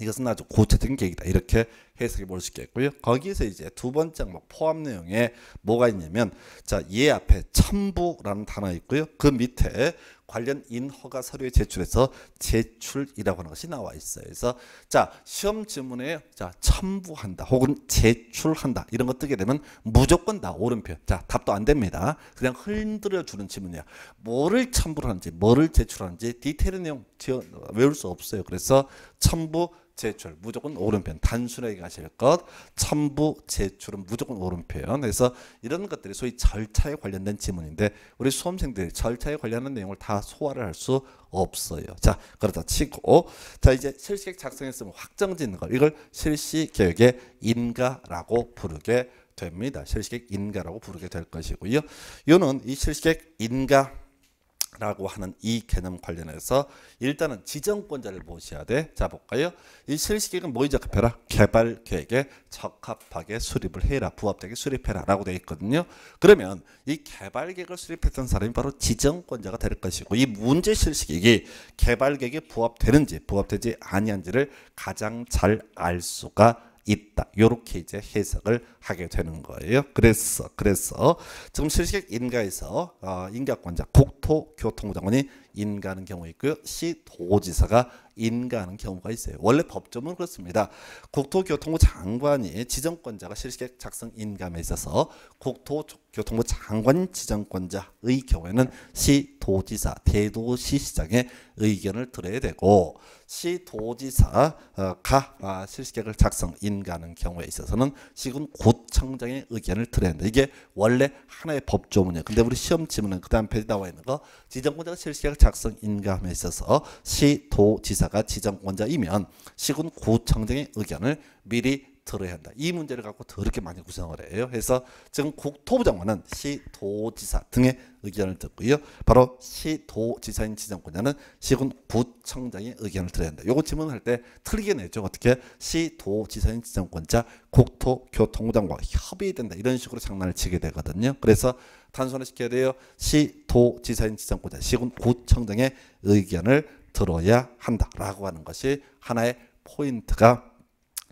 Speaker 1: 이것은 아주 구체적인 계획이다 이렇게 해석해 볼수 있겠고요. 거기에서 이제 두 번째 항목 포함 내용에 뭐가 있냐면 자얘 앞에 첨부라는 단어 있고요. 그 밑에 관련 인허가 서류에 제출해서 제출이라고 하는 것이 나와 있어요. 그래서 자 시험 지문에 자 첨부한다 혹은 제출한다 이런 거 뜨게 되면 무조건 다 오른표. 자 답도 안 됩니다. 그냥 흔들어 주는 지문이야. 뭐를 첨부하는지, 뭐를 제출하는지 디테일한 내용 외울 수 없어요. 그래서 첨부 제출 무조건 오른편 단순하게 가실 것 첨부 제출은 무조건 오른편 그래서 이런 것들이 소위 절차에 관련된 지문인데 우리 수험생들이 절차에 관련된 내용을 다 소화를 할 수 없어요 자 그러다 치고 자 이제 실시계획 작성했으면 확정 짓는 걸 이걸 실시계획의 인가라고 부르게 됩니다 실시계획 인가라고 부르게 될 것이고요 이는 이 실시계획 인가 라고 하는 이 개념 관련해서 일단은 지정권자를 모셔야 돼. 자 볼까요? 이 실시계획은 뭐에 적합해라? 개발 계획에 적합하게 수립을 해라. 부합되게 수립해라. 라고 되어 있거든요. 그러면 이 개발 계획을 수립했던 사람이 바로 지정권자가 될 것이고 이 문제 실시계획이 개발 계획에 부합되는지 부합되지 아니한지를 가장 잘 알 수가 있다. 이렇게 이제 해석을 하게 되는 거예요. 그래서 그래서 지금 실식 인가에서 어, 인가권자 국토교통부장관이 인가하는 경우 있고요. 시 도지사가 인가하는 경우가 있어요. 원래 법조문 그렇습니다. 국토교통부 장관이 지정권자가 실시계 작성 인감에 있어서 국토교통부 장관 지정권자의 경우에는 시도지사 대도시시장의 의견을 들어야 되고 시도지사가 어, 실시계을 작성 인가하는 경우에 있어서는 시군 곧 구청장의 의견을 들어야 한다. 이게 원래 하나의 법조문이에요. 근데 우리 시험 지문은 그 다음 페이 나와 있는 거 지정권자가 실시계 작성 인가함에 있어서 시, 도, 지사가 지정권자이면 시군 구청장의 의견을 미리 들어야 한다. 이 문제를 갖고 더럽게 많이 구성을 해요. 그래서 지금 국토부 장관은 시도지사 등의 의견을 듣고요. 바로 시도지사인 지정권자는 시군 구청장의 의견을 들어야 한다. 요거 질문할 때 틀리게 내죠. 어떻게 시도지사인 지정권자 국토교통부 장과 협의된다. 이런 식으로 장난을 치게 되거든요. 그래서 단순화 시켜야 돼요. 시도지사인 지정권자 시군 구청장의 의견을 들어야 한다라고 하는 것이 하나의 포인트가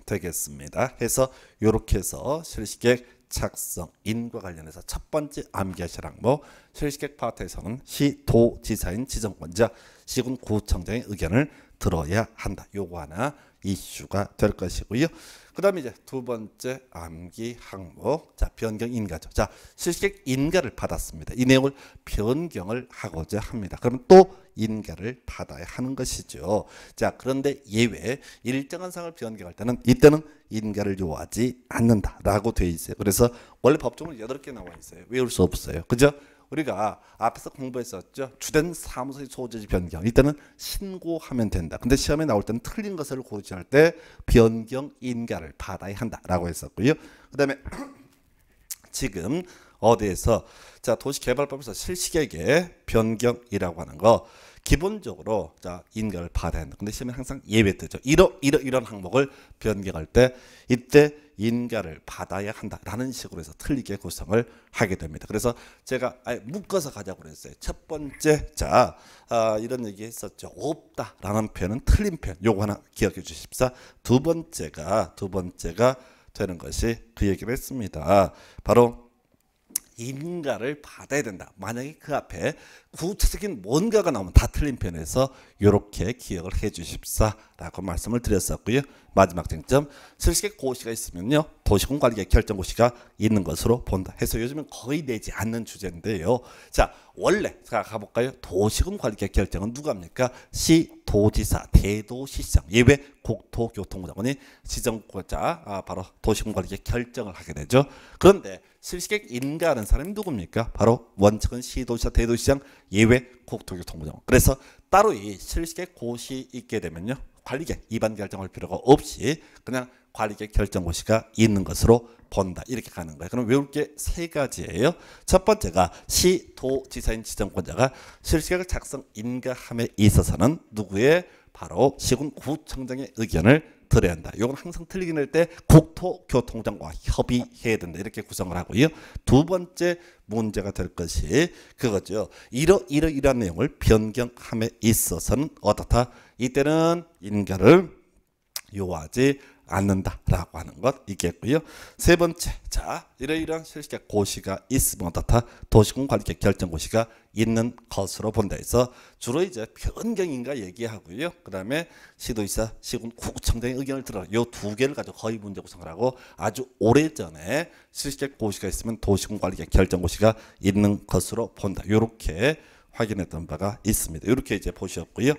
Speaker 1: 되겠습니다. 해서 이렇게 해서 실시객 작성 인과 관련해서 첫 번째 암기하실 항목 실시객 파트에서는 시도지사인 지정권자 시군 구청장의 의견을 들어야 한다. 요거 하나 이슈가 될 것이고요. 그 다음에 이제 두 번째 암기 항목 자 변경 인가죠. 자 실시객 인가를 받았습니다. 이 내용을 변경을 하고자 합니다. 그럼 또 인계를 받아야 하는 것이죠. 자, 그런데 예외 일정한 상을 변경할 때는 이때는 인계를 요하지 않는다라고 돼 있어요. 그래서 원래 법조 여덟 개 나와 있어요. 외울 수 없어요. 그죠? 우리가 앞에서 공부했었죠. 주된 사무소의 소재지 변경. 이때는 신고하면 된다. 근데 시험에 나올 때는 틀린 것을 고지할 때 변경 인가를 받아야 한다라고 했었고요. 그다음에 지금 어디에서 자 도시개발법에서 실시계획의 변경이라고 하는 거 기본적으로 자 인가를 받아야 한다. 근데 시험에 항상 예외 뜨죠. 이러 이러 이런 항목을 변경할 때 이때 인가를 받아야 한다라는 식으로 해서 틀리게 구성을 하게 됩니다. 그래서 제가 아예 묶어서 가자고 그랬어요. 첫 번째 자 아, 이런 얘기 했었죠. 없다라는 표현은 틀린 표현. 요거 하나 기억해 주십사. 두 번째가 두 번째가 되는 것이 그 얘기를 했습니다. 바로 인가를 받아야 된다. 만약에 그 앞에 구체적인 뭔가가 나오면 다 틀린 편에서 이렇게 기억을 해 주십사라고 말씀을 드렸었고요. 마지막 쟁점, 슬시 고시가 있으면요. 도시군관리계 결정고시가 있는 것으로 본다 해서 요즘은 거의 내지 않는 주제인데요. 자, 원래 자 가볼까요? 도시군관리계 결정은 누가 합니까? 시, 도지사, 대도시장, 예외 국토교통부장관이 지정권자 아, 바로 도시군관리계 결정을 하게 되죠. 그런데 실시객 인가하는 사람이 누굽니까? 바로 원칙은 시도시장, 대도시장, 예외 국토교통부장. 그래서 따로 이 실시객 고시 있게 되면요. 관리객 이반 결정할 필요가 없이 그냥 관리객 결정고시가 있는 것으로 본다. 이렇게 가는 거예요. 그럼 외울 게 세 가지예요. 첫 번째가 시도지사인 지정권자가 실시계획 작성 인가함에 있어서는 누구의 바로 시군구청장의 의견을 들어야 한다. 이건 항상 틀리긴 할때 국토교통장과 협의해야 된다. 이렇게 구성을 하고요. 두 번째 문제가 될 것이 그거죠. 이러 이러 이러한 내용을 변경함에 있어서는 어떻다. 이때는 인가를 요하지 않는다라고 하는 것 있겠고요. 세 번째, 자 이러이러한 실제 고시가 있음에따라 도시공 관계 결정 고시가 있는 것으로 본다 해서 주로 이제 변경인가 얘기하고요. 그 다음에 시도지사, 시군, 구청장의 의견을 들어 요두 개를 가지고 거의 문제 구성을 하고 아주 오래전에 실제 고시가 있으면 도시공 관계 결정 고시가 있는 것으로 본다. 요렇게 확인했던 바가 있습니다. 이렇게 이제 보셨고요.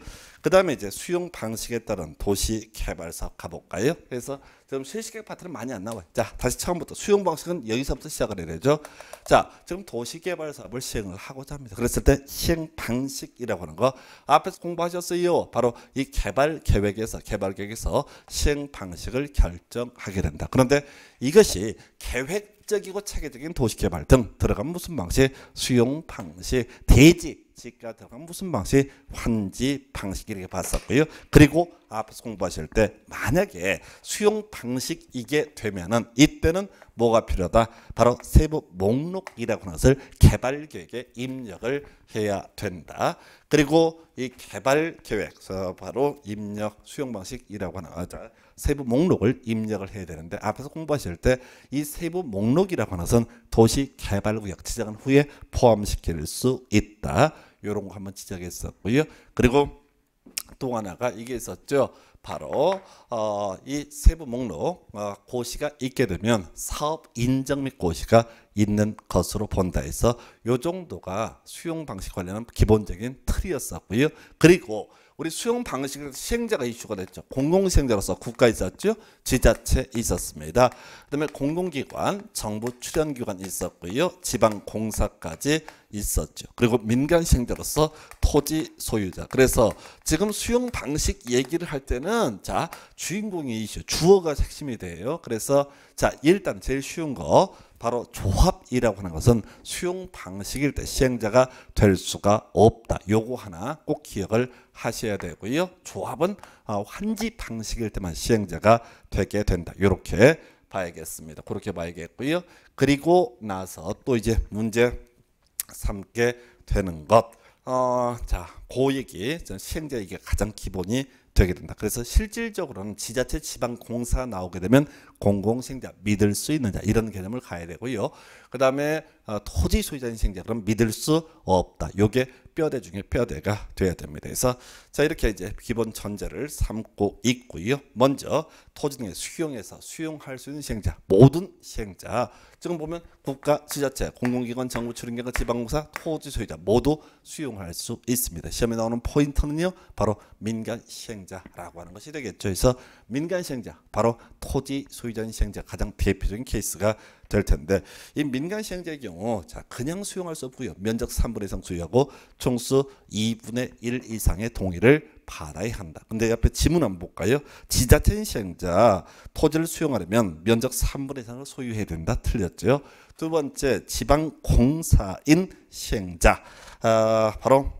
Speaker 1: 그 다음에 이제 수용 방식에 따른 도시 개발 사업 가볼까요? 그래서 지금 실시계 파트는 많이 안 나와요. 자, 다시 처음부터 수용 방식은 여기서부터 시작을 해야 되죠. 자, 지금 도시 개발 사업을 시행을 하고자 합니다. 그랬을 때 시행 방식이라고 하는 거 앞에서 공부하셨어요. 바로 이 개발 계획에서 개발 계획에서 시행 방식을 결정하게 된다. 그런데 이것이 계획 적이고 체계적인 도시 개발 등 들어간 무슨 방식, 수용 방식, 대지 치가들어가 무슨 방식 환지 방식 이렇게 봤었고요. 그리고 앞에서 공부하실 때 만약에 수용 방식 이게 되면은 이때는 뭐가 필요하다? 바로 세부 목록이라고 하는 것을 개발 계획에 입력을 해야 된다. 그리고 이 개발 계획, 서 바로 입력 수용 방식이라고 하는 거죠. 세부 목록을 입력을 해야 되는데 앞에서 공부하실 때 이 세부 목록이라고 하는 것은 도시 개발구역 지정한 후에 포함시킬 수 있다. 요런거 한번 지적했었고요. 그리고 또 하나가 이게 있었죠. 바로 어, 이 세부 목록 어, 고시가 있게 되면 사업 인정 및 고시가 있는 것으로 본다 해서 요 정도가 수용 방식 관련한 기본적인 틀이었었고요. 그리고 우리 수용 방식 은 시행자가 이슈가 됐죠. 공공시행자로서 국가 있었죠. 지자체 있었습니다. 그다음에 공공기관, 정부 출연기관 있었고요. 지방공사까지 있었죠. 그리고 민간 시행자로서 토지 소유자. 그래서 지금 수용 방식 얘기를 할 때는 자 주인공이 이슈, 주어가 핵심이 돼요. 그래서 자 일단 제일 쉬운 거 바로 조합이라고 하는 것은 수용 방식일 때 시행자가 될 수가 없다. 요거 하나 꼭 기억을 하셔야 되고요. 조합은 어, 환지 방식일 때만 시행자가 되게 된다. 이렇게 봐야겠습니다. 그렇게 봐야겠고요. 그리고 나서 또 이제 문제 삼게 되는 것. 어, 자, 고그 얘기, 시행자 얘기가 가장 기본이 되게 된다. 그래서 실질적으로는 지자체 지방공사 나오게 되면 공공생자 믿을 수있느냐 이런 개념을 가야 되고요. 그 다음에 어, 토지 소유자인 생자 그럼 믿을 수 없다. 요게 뼈대 중에 뼈대가 돼야 됩니다. 그래서 자 이렇게 이제 기본 전제를 삼고 있고요. 먼저 토지등의 수용해서 수용할 수 있는 시행자 모든 시행자 지금 보면 국가, 지자체, 공공기관, 정부, 출연기관, 지방공사, 토지 소유자 모두 수용할 수 있습니다. 시험에 나오는 포인트는요. 바로 민간 시행자라고 하는 것이 되겠죠. 그래서 민간 시행자 바로 토지 소유자인 시행자 가장 대표적인 케이스가 될 텐데 이 민간 시행자의 경우 자 그냥 수용할 수 없고요. 면적 3분의 1이 소유하고 총수 2분의 1 이상의 동의를 받아야 한다. 근데 옆에 지문 한번 볼까요? 지자체 인 시행자 토지를 수용하려면 면적 3분의 1을 소유해야 된다. 틀렸죠. 두 번째 지방공사인 시행자 아, 바로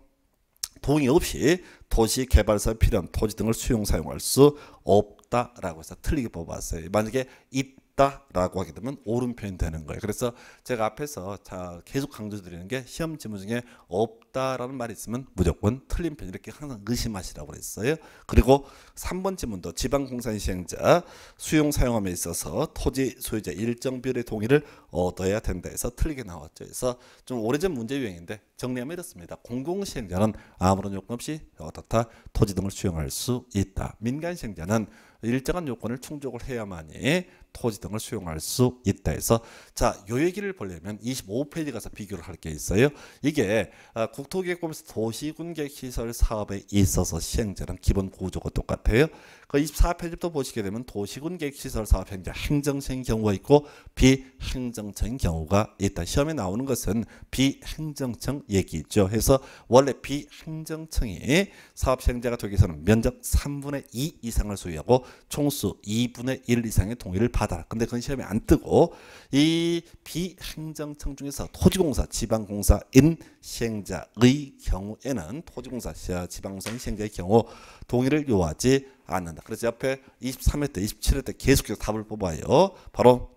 Speaker 1: 동의 없이 도시개발사에 필요한 토지 등을 수용 사용할 수 없다라고 해서 틀리게 뽑았어요. 만약에 이 있다라고 하게 되면 오른편이 되는 거예요. 그래서 제가 앞에서 자 계속 강조드리는 게 시험 지문 중에 없다라는 말이 있으면 무조건 틀린 편 이렇게 항상 의심하시라고 그랬어요. 그리고 3번 지문도 지방공산 시행자 수용 사용함에 있어서 토지 소유자 일정 비율의 동의를 얻어야 된다 해서 틀리게 나왔죠. 그래서 좀 오래전 문제 유형인데 정리하면 이렇습니다. 공공시행자는 아무런 요건 없이 어떻다 토지 등을 수용할 수 있다. 민간시행자는 일정한 요건을 충족을 해야만이 토지 등을 수용할 수 있다 해서 자, 요 얘기를 보려면 25페이지 가서 비교를 할 게 있어요. 이게 아, 국토계획법에서 도시군 계획시설 사업에 있어서 시행자는 기본 구조가 똑같아요. 그 24페이지부터 보시게 되면 도시군 계획시설 사업 행자 행정적인 경우가 있고 비행정적인 경우가 있다. 시험에 나오는 것은 비행정청 얘기죠. 해서 원래 비행정청이 사업 시 행자가 되기 위해서는 면적 3분의 2 이상을 소유하고 총수 2분의 1 이상의 동의를 받 하다. 근데 그건 시험에 안 뜨고 이 비행정청 중에서 토지공사, 지방공사인 시행자의 경우에는 토지공사, 지방공사인 시행자의 경우 동의를 요하지 않는다. 그래서 옆에 23회 때, 27회 때 계속해서 답을 뽑아요. 바로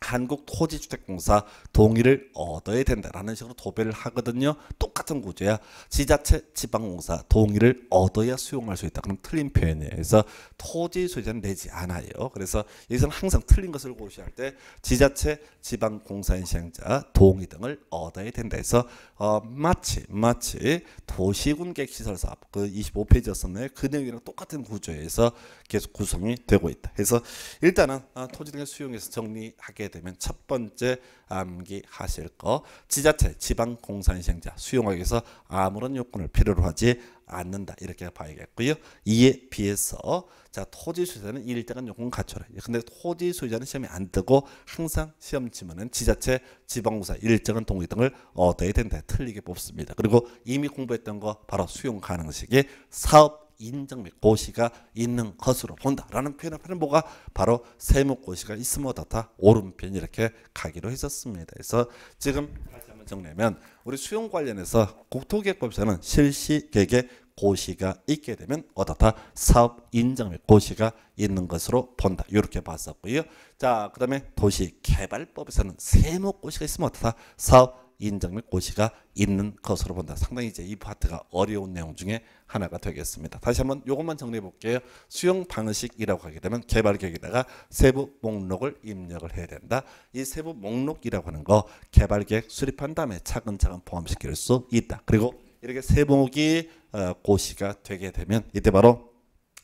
Speaker 1: 한국토지주택공사 동의를 얻어야 된다라는 식으로 도배를 하거든요. 똑같은 구조야. 지자체 지방공사 동의를 얻어야 수용할 수 있다. 그럼 틀린 표현이에요. 그래서 토지 소유자는 내지 않아요. 그래서 여기서 항상 틀린 것을 고시할 때 지자체 지방공사인 시행자 동의 등을 얻어야 된다 해서 어, 마치 마치 도시군 객시설 사업 그 25페이지였었나요? 그 내용이랑 똑같은 구조에서 계속 구성이 되고 있다. 그래서 일단은 아, 토지 등의 수용에서 정리하게 하게 되면 첫 번째 암기하실 거 지자체 지방공산시생자 수용하기 위해서 아무런 요건을 필요로 하지 않는다 이렇게 봐야겠고요. 이에 비해서 자 토지 소유자는 일정한 요건 갖춰라. 근데 토지 소유자는 시험이 안 뜨고 항상 시험 지문은 지자체 지방공사 일정한 동의 등을 얻어야 된다. 틀리게 뽑습니다. 그리고 이미 공부했던 거 바로 수용 가능식의 사업 인정및 고시가 있는 것으로 본다라는 표현을 하는 뭐가 바로 세목고시가 있음어다다 오른편 이렇게 가기로 했었습니다. 그래서 지금 다시 한번 정리하면 우리 수용 관련해서 국토계획법에서는 실시계획에 고시가 있게 되면 어다다 뭐 사업 인정 및 고시가 있는 것으로 본다. 이렇게 봤었고요. 자, 그다음에 도시개발법에서는 세목 고시가 있으면 어다다 사업 인정및 고시가 있는 것으로 본다. 상당히 이제 이 파트가 어려운 내용 중에 하나가 되겠습니다. 다시 한번 이것만 정리해 볼게요. 수용 방식이라고 하게 되면 개발 계획에다가 세부 목록을 입력을 해야 된다. 이 세부 목록이라고 하는 거 개발 계획 수립한 다음에 차근차근 포함시킬 수 있다. 그리고 이렇게 세목이 어, 고시가 되게 되면 이때 바로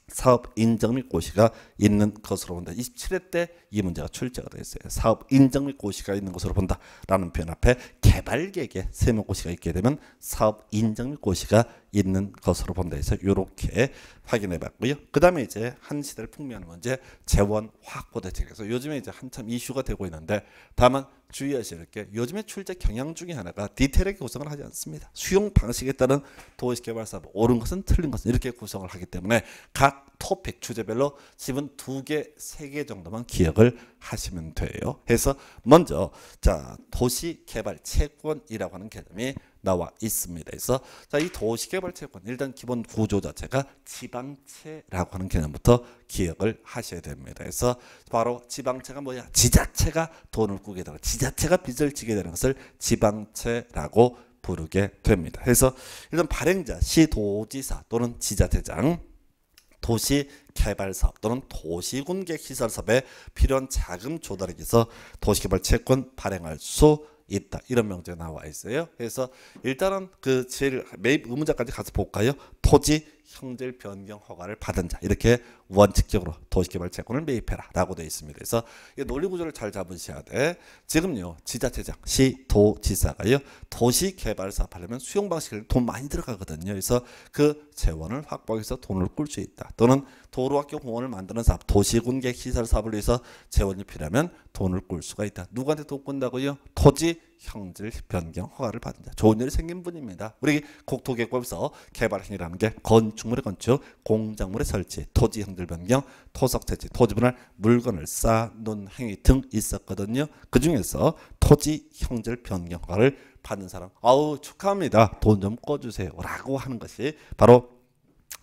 Speaker 1: 사업 인정 및 고시가 있는 것으로 본다. 27회 때이 문제가 출제가 됐어요. 사업 인정 및 고시가 있는 것으로 본다라는 표현 앞에 개발계획에 세무 고시가 있게 되면 사업 인정 및 고시가 있는 것으로 본다 해서 이렇게 확인해 봤고요. 그 다음에 이제 한 시대를 풍미하는 문제 재원 확보 대책에서 요즘에 이제 한참 이슈가 되고 있는데 다만 주의하실 게 요즘에 출제 경향 중에 하나가 디테일하게 구성을 하지 않습니다. 수용 방식에 따른 도시개발사업 옳은 것은 틀린 것은 이렇게 구성을 하기 때문에 각 토픽 주제별로 지분 두개세 개 정도만 기억을 생각을 하시면 돼요. 해서 먼저 자 도시개발 채권이라고 하는 개념이 나와 있습니다. 그래서 자이 도시개발 채권 일단 기본 구조 자체가 지방채라고 하는 개념부터 기억을 하셔야 됩니다. 그래서 바로 지방채가 뭐야? 지자체가 돈을 꾸게 되는 지자체가 빚을 지게 되는 것을 지방채라고 부르게 됩니다. 그래서 일단 발행자 시도지사 또는 지자체장 도시 개발 사업 또는 도시군 계 시설 사업에 필요한 자금 조달에 있어 도시개발 채권 발행할 수 있다. 이런 명제가 나와 있어요. 그래서 일단은 그 제일 매입 의무자까지 가서 볼까요? 토지 형질 변경 허가를 받은 자 이렇게 원칙적으로 도시개발채권을 매입해라라고 되어 있습니다. 그래서 이 논리 구조를 잘 잡으셔야 돼. 지금요 지자체장, 시, 도, 지사가요 도시개발 사업하려면 수용 방식을 돈 많이 들어가거든요. 그래서 그 재원을 확보해서 돈을 꿀 수 있다. 또는 도로학교 공원을 만드는 사업, 도시군 계획 시설 사업을 위해서 재원이 필요하면 돈을 꿀 수가 있다. 누구한테 돈 꾼다고요? 토지 형질 변경 허가를 받은 자 좋은 일이 생긴 분입니다. 우리 국토계개에서 개발행위라는 게 건축물의 건축, 공작물의 설치, 토지 형질 변경, 토석 채취, 토지 분할, 물건을 쌓는 행위 등 있었거든요. 그 중에서 토지 형질 변경 허가를 받는 사람 아우 축하합니다. 돈 좀꿔주세요 라고 하는 것이 바로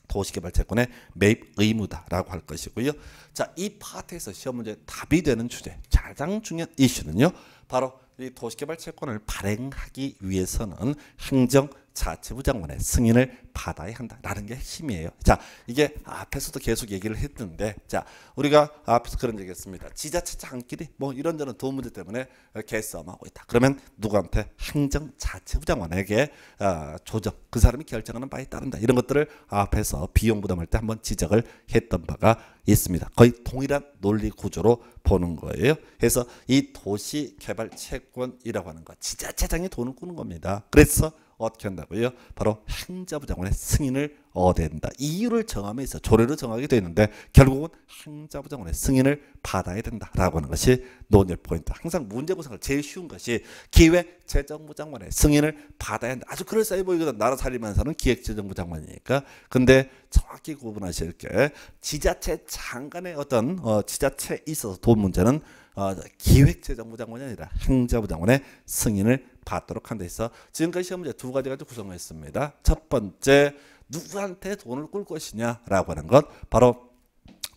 Speaker 1: 도시개발채권의 매입 의무다라고 할 것이고요. 자, 이 파트에서 시험 문제 답이 되는 주제, 가장 중요한 이슈는요. 바로 도시개발 채권을 발행하기 위해서는 행정 자치부 장관의 승인을 받아야 한다라는 게 핵심이에요. 자, 이게 앞에서도 계속 얘기를 했던데 자, 우리가 앞에서 그런 얘기했습니다. 지자체 장끼리 뭐 이런저런 도움 문제 때문에 개싸움하고 있다. 그러면 누구한테 행정 자치부 장관에게 어, 아, 조정 그 사람이 결정하는 바에 따른다. 이런 것들을 앞에서 비용 부담할 때 한번 지적을 했던 바가 있습니다. 거의 동일한 논리 구조로 보는 거예요. 그래서 이 도시 개발 채권이라고 하는 거 지자체장이 돈을 꾸는 겁니다. 그래서 어떻게 한다고요? 바로 행자부 장관의 승인을 얻어야 된다. 이유를 정함에 있어 조례로 정하게 되는데 결국은 행자부 장관의 승인을 받아야 된다라고 하는 것이 논의 포인트. 항상 문제 구성을 제일 쉬운 것이 기획재정부 장관의 승인을 받아야 한다. 아주 그럴싸해 보이거든. 나라 살림면서는 기획재정부 장관이니까. 근데 정확히 구분하실 게 지자체 장관의 어떤 어, 지자체에 있어서 돈 문제는 어, 기획재정부 장관이 아니라 행자부 장관의 승인을 받도록 한다 해서 지금까지 시험 문제 두 가지 가지고 구성했습니다. 첫 번째 누구한테 돈을 꿀 것이냐라고 하는 것 바로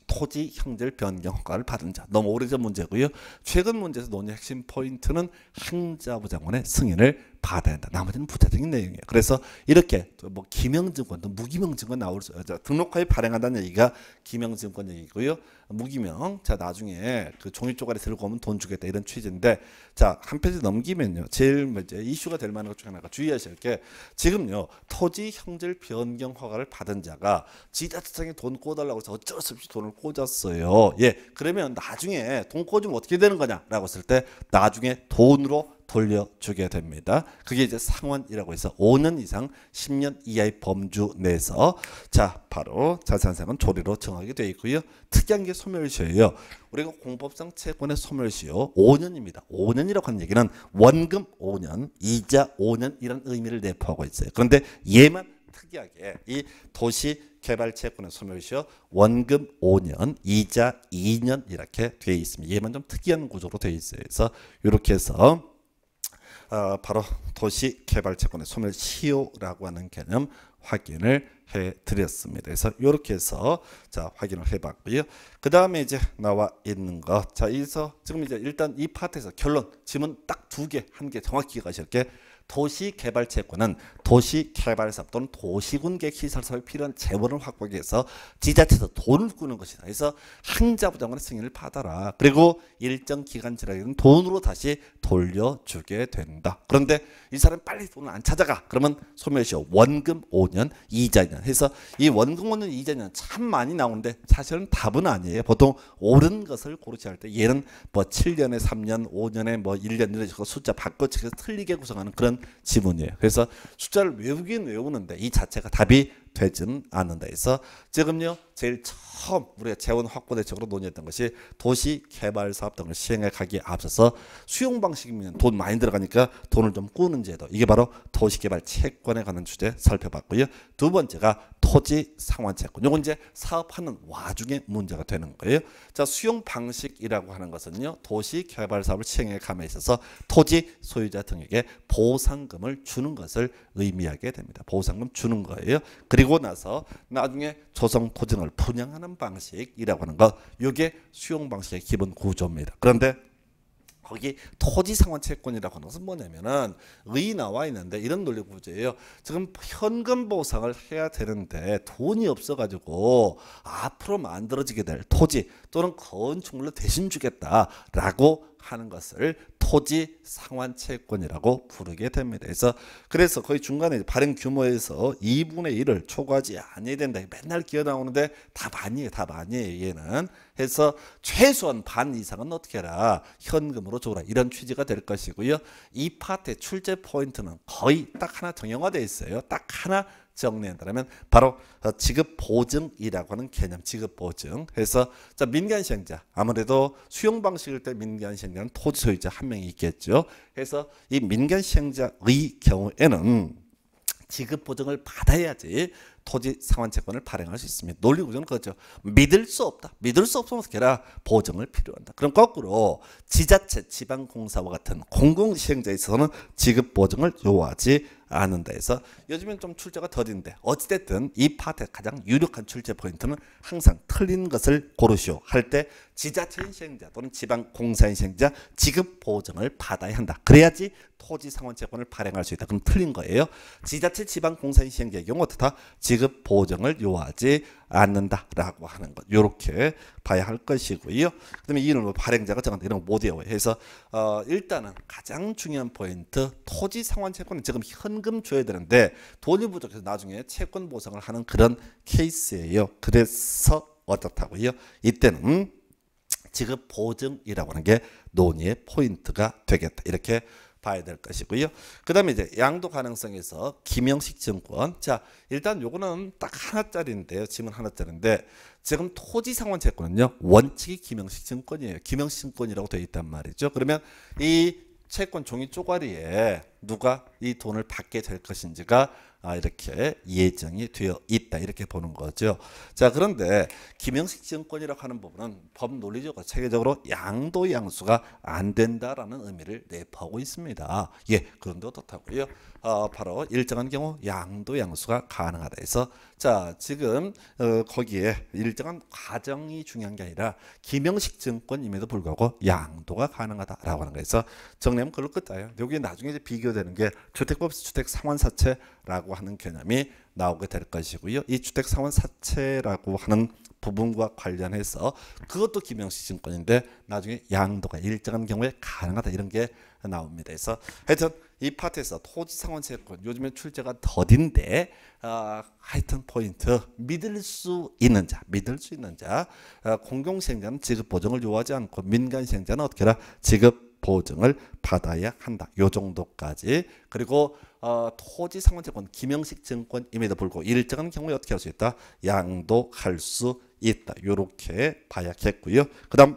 Speaker 1: 토지 형질 변경 허가를 받은 자 너무 오래전 문제고요. 최근 문제에서 논의 핵심 포인트는 행자부 장관의 승인을 받아야 한다. 나머지는 부차적인 내용이에요. 그래서 이렇게 뭐 기명증권, 도 무기명증권 나올 수, 자, 등록하에 발행한다는 얘기가 기명증권 얘기고요. 무기명, 자 나중에 그 종이 쪼가리 들고 오면 돈 주겠다 이런 취지인데, 자한 페이지 넘기면요. 제일 뭐 이제 이슈가 될 만한 것중 하나가 주의하실 게 지금요 토지 형질 변경 허가를 받은 자가 지자체장에 돈 꽂달라고 해서 어쩔 수 없이 돈을 꽂았어요. 예, 그러면 나중에 돈 꽂으면 어떻게 되는 거냐라고 했을 때 나중에 돈으로 돌려주게 됩니다. 그게 이제 상환이라고 해서 5년 이상 10년 이하의 범주 내에서 자 바로 자산세는 조리로 정하게 되어 있고요. 특이한 게 소멸시효예요. 우리가 공법상 채권의 소멸시효 5년입니다. 5년이라고 하는 얘기는 원금 5년, 이자 5년 이런 의미를 내포하고 있어요. 그런데 얘만 특이하게 이 도시 개발 채권의 소멸시효 원금 5년, 이자 2년 이렇게 되어 있습니다. 얘만 좀 특이한 구조로 되어 있어요. 그래서 이렇게 해서 어, 바로 도시 개발 채권의 소멸 시효라고 하는 개념 확인을 해 드렸습니다. 그래서 이렇게 해서 자 확인을 해봤고요. 그 다음에 이제 나와 있는 것. 자 여기서 지금 이제 일단 이 파트에서 결론 지문 딱 두 개 한 개 정확히 가실게. 도시개발채권은 도시개발사업 또는 도시군 계획시설 사업에 필요한 재원을 확보하기 위해서 지자체에서 돈을 꾸는 것이다. 그래서 행자부 장관의 승인을 받아라. 그리고 일정 기간 지나면 돈으로 다시 돌려주게 된다. 그런데 이 사람 빨리 돈을 안 찾아가. 그러면 소멸시효 원금 5년 이자 2년 해서 이 원금 5년 이자 2년 참 많이 나오는데 사실은 답은 아니에요. 보통 옳은 것을 고르지 할 때 얘는 뭐 7년에 3년 5년에 뭐 1년 이런 식으로 숫자 바꿔치기 틀리게 구성하는 그런 지문이에요 그래서 숫자를 외우긴 외우는데 이 자체가 답이 되지는 않는다 해서 지금요 제일 처음 우리가 재원 확보 대책으로 논의했던 것이 도시 개발 사업 등을 시행해 가기에 앞서서 수용 방식이면 돈 많이 들어가니까 돈을 좀 꾸는 제도 이게 바로 도시 개발 채권에 관한 주제 살펴봤고요 두 번째가 토지 상환 채권 요건 이제 사업하는 와중에 문제가 되는 거예요 자 수용 방식이라고 하는 것은요 도시 개발 사업을 시행해 가면 있어서 토지 소유자 등에게 보상금을 주는 것을 의미하게 됩니다 보상금 주는 거예요 그리고 그리고 나서 나중에 조성 토종을 분양하는 방식이라고 하는 거 이게 수용 방식의 기본 구조입니다. 그런데 거기 토지 상환 채권이라고 하는 것은 뭐냐면은 의 나와 있는데 이런 논리 구조예요. 지금 현금 보상을 해야 되는데 돈이 없어 가지고 앞으로 만들어지게 될 토지 또는 건축물로 대신 주겠다라고 하는 것을 토지 상환 채권이라고 부르게 됩니다. 그래서 그래서 거의 중간에 발행 규모에서 2분의 1을 초과하지 않아야 된다. 맨날 기어 나오는데 답 아니에요. 답 아니에요. 얘는 해서 최소한 반 이상은 어떻게 해라 현금으로 줘라 이런 취지가 될 것이고요. 이 파트의 출제 포인트는 거의 딱 하나 정형화되어 있어요. 딱 하나 정리한다면 바로 어, 지급 보증이라고 하는 개념, 지급 보증. 해서 자, 민간 시행자 아무래도 수용 방식일 때 민간 시행자는 토지 소유자 한 명이 있겠죠. 해서이 민간 시행자의 경우에는 지급 보증을 받아야지 토지 상환 채권을 발행할 수 있습니다. 논리 구조는 그렇죠. 믿을 수 없다. 믿을 수 없으면서 게라 보증을 필요한다. 그럼 거꾸로 지자체, 지방공사와 같은 공공시행자에 있어서는 지급 보증을 요하지 아는다 해서 요즘엔 좀 출제가 더딘데 어찌됐든 이 파트의 가장 유력한 출제 포인트는 항상 틀린 것을 고르시오 할 때 지자체 인생자 또는 지방 공사 인생자 지급 보증을 받아야 한다. 그래야지 토지 상환 채권을 발행할 수 있다. 그럼 틀린 거예요. 지자체 지방 공사 인생자의 경우 어떻다? 지급 보증을 요하지 않는다라고 하는 것 이렇게 봐야 할 것이고요. 그다음에 이는 발행자가 정한다 이런 거못 외워요. 그래서 어, 일단은 가장 중요한 포인트 토지 상환 채권은 지금 현금 줘야 되는데 돈이 부족해서 나중에 채권 보상을 하는 그런 케이스예요. 그래서 어떻다고요? 이때는 지급 보증이라고 하는 게 논의의 포인트가 되겠다. 이렇게 봐야 될 것이고요. 그 다음에 이제 양도 가능성에서 김영식 증권. 자, 일단 요거는 딱 하나짜리인데요. 지문 하나짜리인데 지금 토지 상환 채권은요. 원칙이 김영식 증권이에요. 김영식 증권이라고 되어 있단 말이죠. 그러면 이 채권 종이 쪼가리에 누가 이 돈을 받게 될 것인지가 아, 이렇게 예정이 되어 있다 이렇게 보는 거죠. 자 그런데 김영식 정권이라고 하는 부분은 법 논리적으로 체계적으로 양도 양수가 안 된다라는 의미를 내포하고 있습니다. 예 그런데 어떻다고요? 어, 바로 일정한 경우 양도 양수가 가능하다 해서 자 지금 어, 거기에 일정한 과정이 중요한 게 아니라 김영식 증권임에도 불구하고 양도가 가능하다라고 하는 거에서 정리하면 그럴 것같요 여기 나중에 이제 비교되는 게 주택법 주택 상환사채 라고 하는 개념이 나오게 될 것이고요. 이 주택 상환 사채라고 하는 부분과 관련해서 그것도 김영식 증권인데 나중에 양도가 일정한 경우에 가능하다 이런 게 나옵니다. 그래서 하여튼 이 파트에서 토지 상환 채권 요즘에 출제가 더딘데 어, 하여튼 포인트 믿을 수 있는 자 믿을 수 있는 자 어, 공공생자는 지급 보증을 요하지 않고 민간생자는 어떻게 라 지급 보증을 받아야 한다. 요 정도까지. 그리고 어, 토지 상환채권 김영식 증권임에도 불구하고 일정한 경우에 어떻게 할 수 있다? 양도할 수 있다. 요렇게 봐야겠고요. 그 다음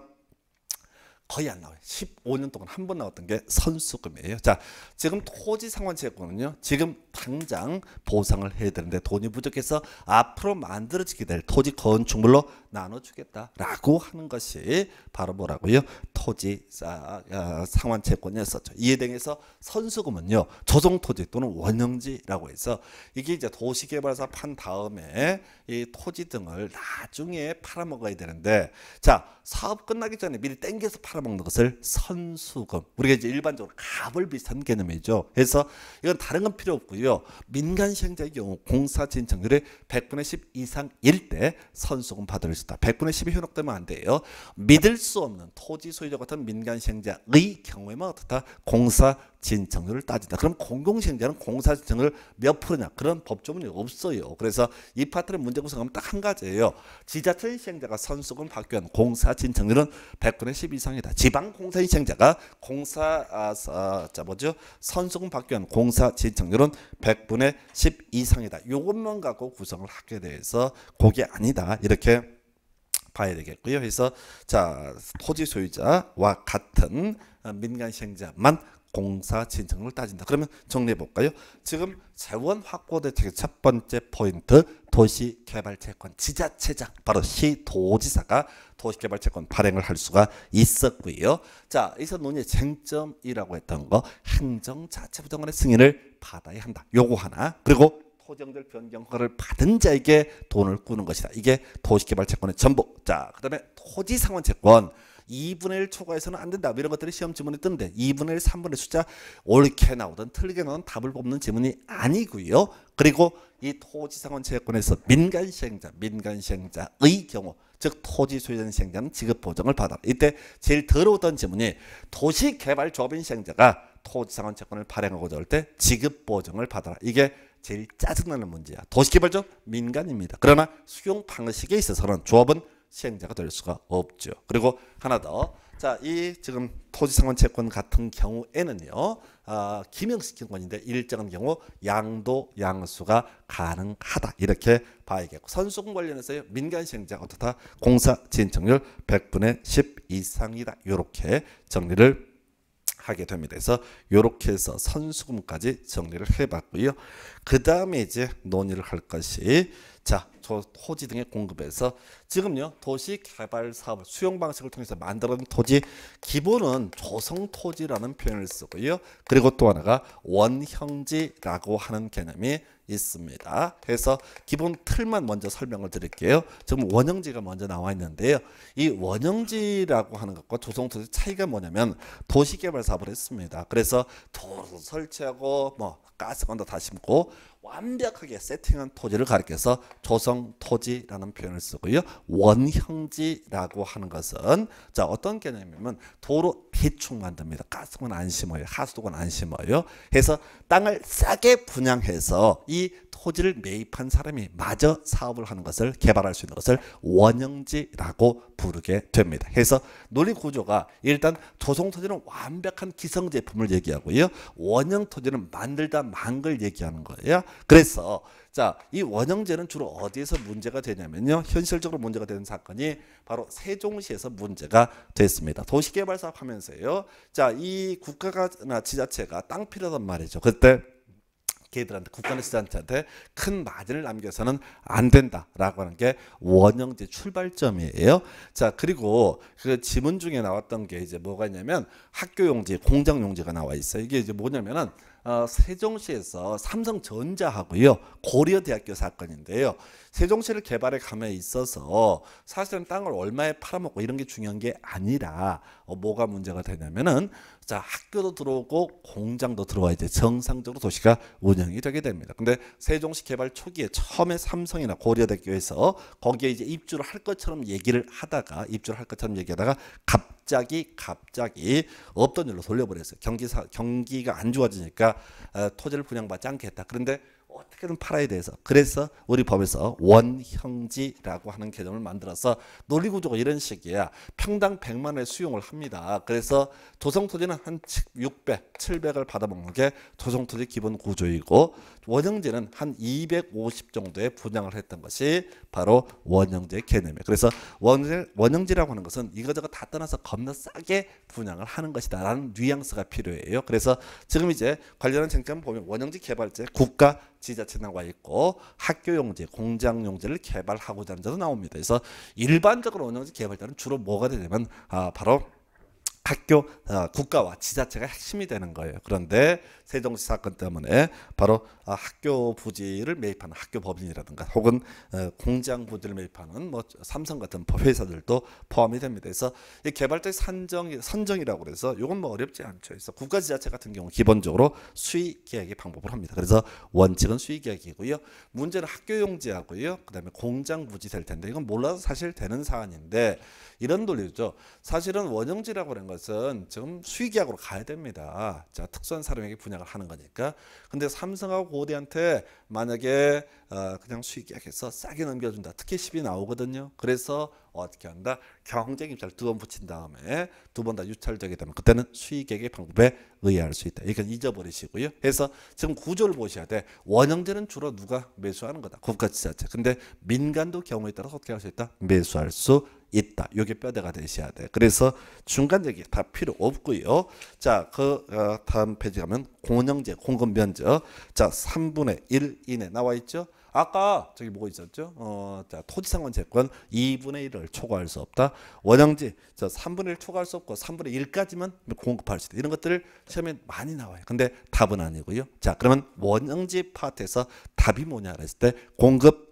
Speaker 1: 거의 안 나와요. 15년 동안 한 번 나왔던 게 선수금이에요. 자, 지금 토지 상환채권은요. 지금 당장 보상을 해야 되는데 돈이 부족해서 앞으로 만들어지게 될 토지 건축물로 나눠주겠다라고 하는 것이 바로 뭐라고요? 토지 어, 상환 채권이었었죠. 이에 대해서 선수금은요 조정 토지 또는 원형지라고 해서 이게 이제 도시개발사 판 다음에 이 토지 등을 나중에 팔아먹어야 되는데 자 사업 끝나기 전에 미리 땡겨서 팔아먹는 것을 선수금 우리가 이제 일반적으로 갑을 비슷한 개념이죠. 그래서 이건 다른 건 필요 없고요 민간 시행자의 경우 공사 진청률이 100분의 10 이상일 때 선수금 받을 수 있었다. 100분의 10이 현혹되면 안 돼요. 믿을 수 없는 토지 소유자 같은 민간 시행자의 경우에만 어떻다? 공사 진청률을 따진다. 그럼 공공 시행자는 공사 진청률 몇 프로냐? 그런 법조문이 없어요. 그래서 이 파트를 문제 구성하면 딱 한 가지예요. 지자체 시행자가 선수금 박규환 공사 진청률은 100분의 10 이상이다. 지방 공사 시행자가 공사 아, 아, 자 뭐죠? 선수금 박규환 공사 진청률은 100분의 10 이상이다. 요것만 갖고 구성을 하게 돼서 그게 아니다. 이렇게 봐야 되겠고요. 그래서 자 토지 소유자와 같은 어, 민간 시행자만 공사 신청을 따진다. 그러면 정리해 볼까요? 지금 재원 확보 대책의 첫 번째 포인트 도시 개발 채권 지자체장 바로 시도지사가 도시 개발 채권 발행을 할 수가 있었고요. 자, 이서 논의의 쟁점이라고 했던 거 행정 자치부 장관의 승인을 받아야 한다. 요거 하나. 그리고 토정들 변경 허를 받은 자에게 돈을 꾸는 것이다. 이게 도시개발 채권의 전부. 자, 그다음에 토지 상환 채권 2분의 1 초과해서는 안 된다. 이런 것들이 시험 지문에 뜨는데 2분의 1, 3분의 숫자 옳게 나오든 틀리게 나오든 답을 뽑는 지문이 아니고요. 그리고 이 토지 상환 채권에서 민간 시행자, 민간 시행자의 경우 즉 토지 소유자 시행자는 지급 보정을 받아. 이때 제일 더러웠던 지문이 도시 개발 조합인 시행자가 토지 상환 채권을 발행하고자 할 때 지급 보정을 받아라. 이게 제일 짜증나는 문제야. 도시개발죠 민간입니다. 그러나 수용 방식에 있어서는 조합은 시행자가 될 수가 없죠. 그리고 하나 더. 자, 이 지금 토지상환 채권 같은 경우에는요. 아, 기명식 경권인데 일정한 경우 양도 양수가 가능하다. 이렇게 봐야겠고 선수금 관련해서 민간 시행자 어떻다? 공사 진척률 100분의 10 이상이다. 이렇게 정리를 하게 됩니다. 그래서 이렇게 해서 선수금까지 정리를 해봤고요. 그 다음에 이제 논의를 할 것이 자, 저 토지 등의 공급에서 지금요 도시 개발 사업 수용 방식을 통해서 만들어낸 토지 기본은 조성 토지라는 표현을 쓰고요. 그리고 또 하나가 원형지라고 하는 개념이 있습니다. 그래서 기본 틀만 먼저 설명을 드릴게요. 지금 원형지가 먼저 나와 있는데요. 이 원형지라고 하는 것과 조성토지 차이가 뭐냐면 도시개발 사업을 했습니다. 그래서 도로 설치하고 뭐 가스관도 다 심고 완벽하게 세팅한 토지를 가리켜서 조성 토지라는 표현을 쓰고요. 원형지라고 하는 것은 자 어떤 개념이면 도로 대충 만듭니다. 가수건 안 심어요. 하수도건 안 심어요. 해서 땅을 싸게 분양해서 이 토지를 매입한 사람이 마저 사업을 하는 것을 개발할 수 있는 것을 원형지라고 부르게 됩니다. 그래서 논리 구조가 일단 조성 토지는 완벽한 기성 제품을 얘기하고요. 원형 토지는 만들다 만 걸 얘기하는 거예요. 그래서 자, 이 원형제는 주로 어디에서 문제가 되냐면요. 현실적으로 문제가 되는 사건이 바로 세종시에서 문제가 됐습니다. 도시개발 사업 하면서요. 자, 이 국가나 지자체가 땅 필요하단 말이죠. 그때 걔들한테 국가리스한테 시큰 마진을 남겨서는 안 된다라고 하는 게 원형제 출발점이에요. 자 그리고 그 지문 중에 나왔던 게 이제 뭐가 있냐면 학교용지, 공장용지가 나와 있어요. 이게 이제 뭐냐면은 어, 세종시에서 삼성전자하고요 고려대학교 사건인데요 세종시를 개발해 감에 있어서 사실은 땅을 얼마에 팔아먹고 이런 게 중요한 게 아니라 어, 뭐가 문제가 되냐면은 자, 학교도 들어오고 공장도 들어와야 돼. 정상적으로 도시가 운영이 되게 됩니다. 근데 세종시 개발 초기에 처음에 삼성이나 고려대교에서 거기에 이제 입주를 할 것처럼 얘기를 하다가 입주를 할 것처럼 얘기하다가 갑자기 갑자기 없던 일로 돌려버렸어요. 경기 경기가 안 좋아지니까 어, 토지를 분양받지 않겠다. 그런데 어떻게든 팔아야 돼서 그래서 우리 법에서 원형지라고 하는 개념을 만들어서 논리구조가 이런 식이야 평당 100만 원의 수용을 합니다 그래서 조성토지는 한 600, 700을 받아먹는 게 조성토지 기본 구조이고 원형지는 한 250 정도의 분양을 했던 것이 바로 원형지의 개념이에요 그래서 원, 원형지라고 하는 것은 이거저거 다 떠나서 겁나 싸게 분양을 하는 것이다 라는 뉘앙스가 필요해요 그래서 지금 이제 관련한 쟁점 보면 원형지 개발제 국가 지자체 나와 있고 학교 용지, 공장 용지를 개발하고자 하는 자도 나옵니다. 그래서 일반적으로 원형지 개발자는 주로 뭐가 되냐면 아, 바로 학교 어, 국가와 지자체가 핵심이 되는 거예요. 그런데 세종시 사건 때문에 바로 어, 학교 부지를 매입하는 학교 법인이라든가 혹은 어, 공장 부지를 매입하는 뭐 삼성 같은 법 회사들도 포함이 됩니다. 그래서 이 개발자 산정 선정이라고 그래서 이건 뭐 어렵지 않죠. 그래서 국가 지자체 같은 경우 기본적으로 수익 계약의 방법을 합니다. 그래서 원칙은 수익 계약이고요. 문제는 학교 용지하고요. 그다음에 공장 부지 될 텐데 이건 몰라도 사실 되는 사안인데 이런 논리죠. 사실은 원용지라고 하는 거 것은 지수의계약으로 가야 됩니다. 자, 특수한 사람에게 분양을 하는 거니까. 근데 삼성하고 고대한테 만약에 어, 그냥 수익 계약해서 싸게 넘겨준다. 특히 10이 나오거든요. 그래서 어떻게 한다? 경쟁 입찰 두번 붙인 다음에 두 번 다 유찰되게 되면 그때는 수익약의 방법에 의해할 수 있다. 이건 잊어버리시고요. 그래서 지금 구조를 보셔야 돼. 원형제는 주로 누가 매수하는 거다. 국가지자체. 근데 민간도 경우에 따라 어떻게 할 수 있다? 매수할 수 있다. 요게 뼈대가 되셔야 돼. 그래서 중간 얘기 다 필요 없고요. 자, 그 어, 다음 페이지 가면 공영제 공급 면적. 자, 3분의 1 이내 나와 있죠? 아까 저기 뭐가 있었죠? 어, 자, 토지상권 채권 2분의 1을 초과할 수 없다. 원형지 저 3분의 1 초과할 수 없고 3분의 1까지만 공급할 수 있다. 이런 것들을 시험에 많이 나와요. 근데 답은 아니고요. 자, 그러면 원형지 파트에서 답이 뭐냐 그을때 공급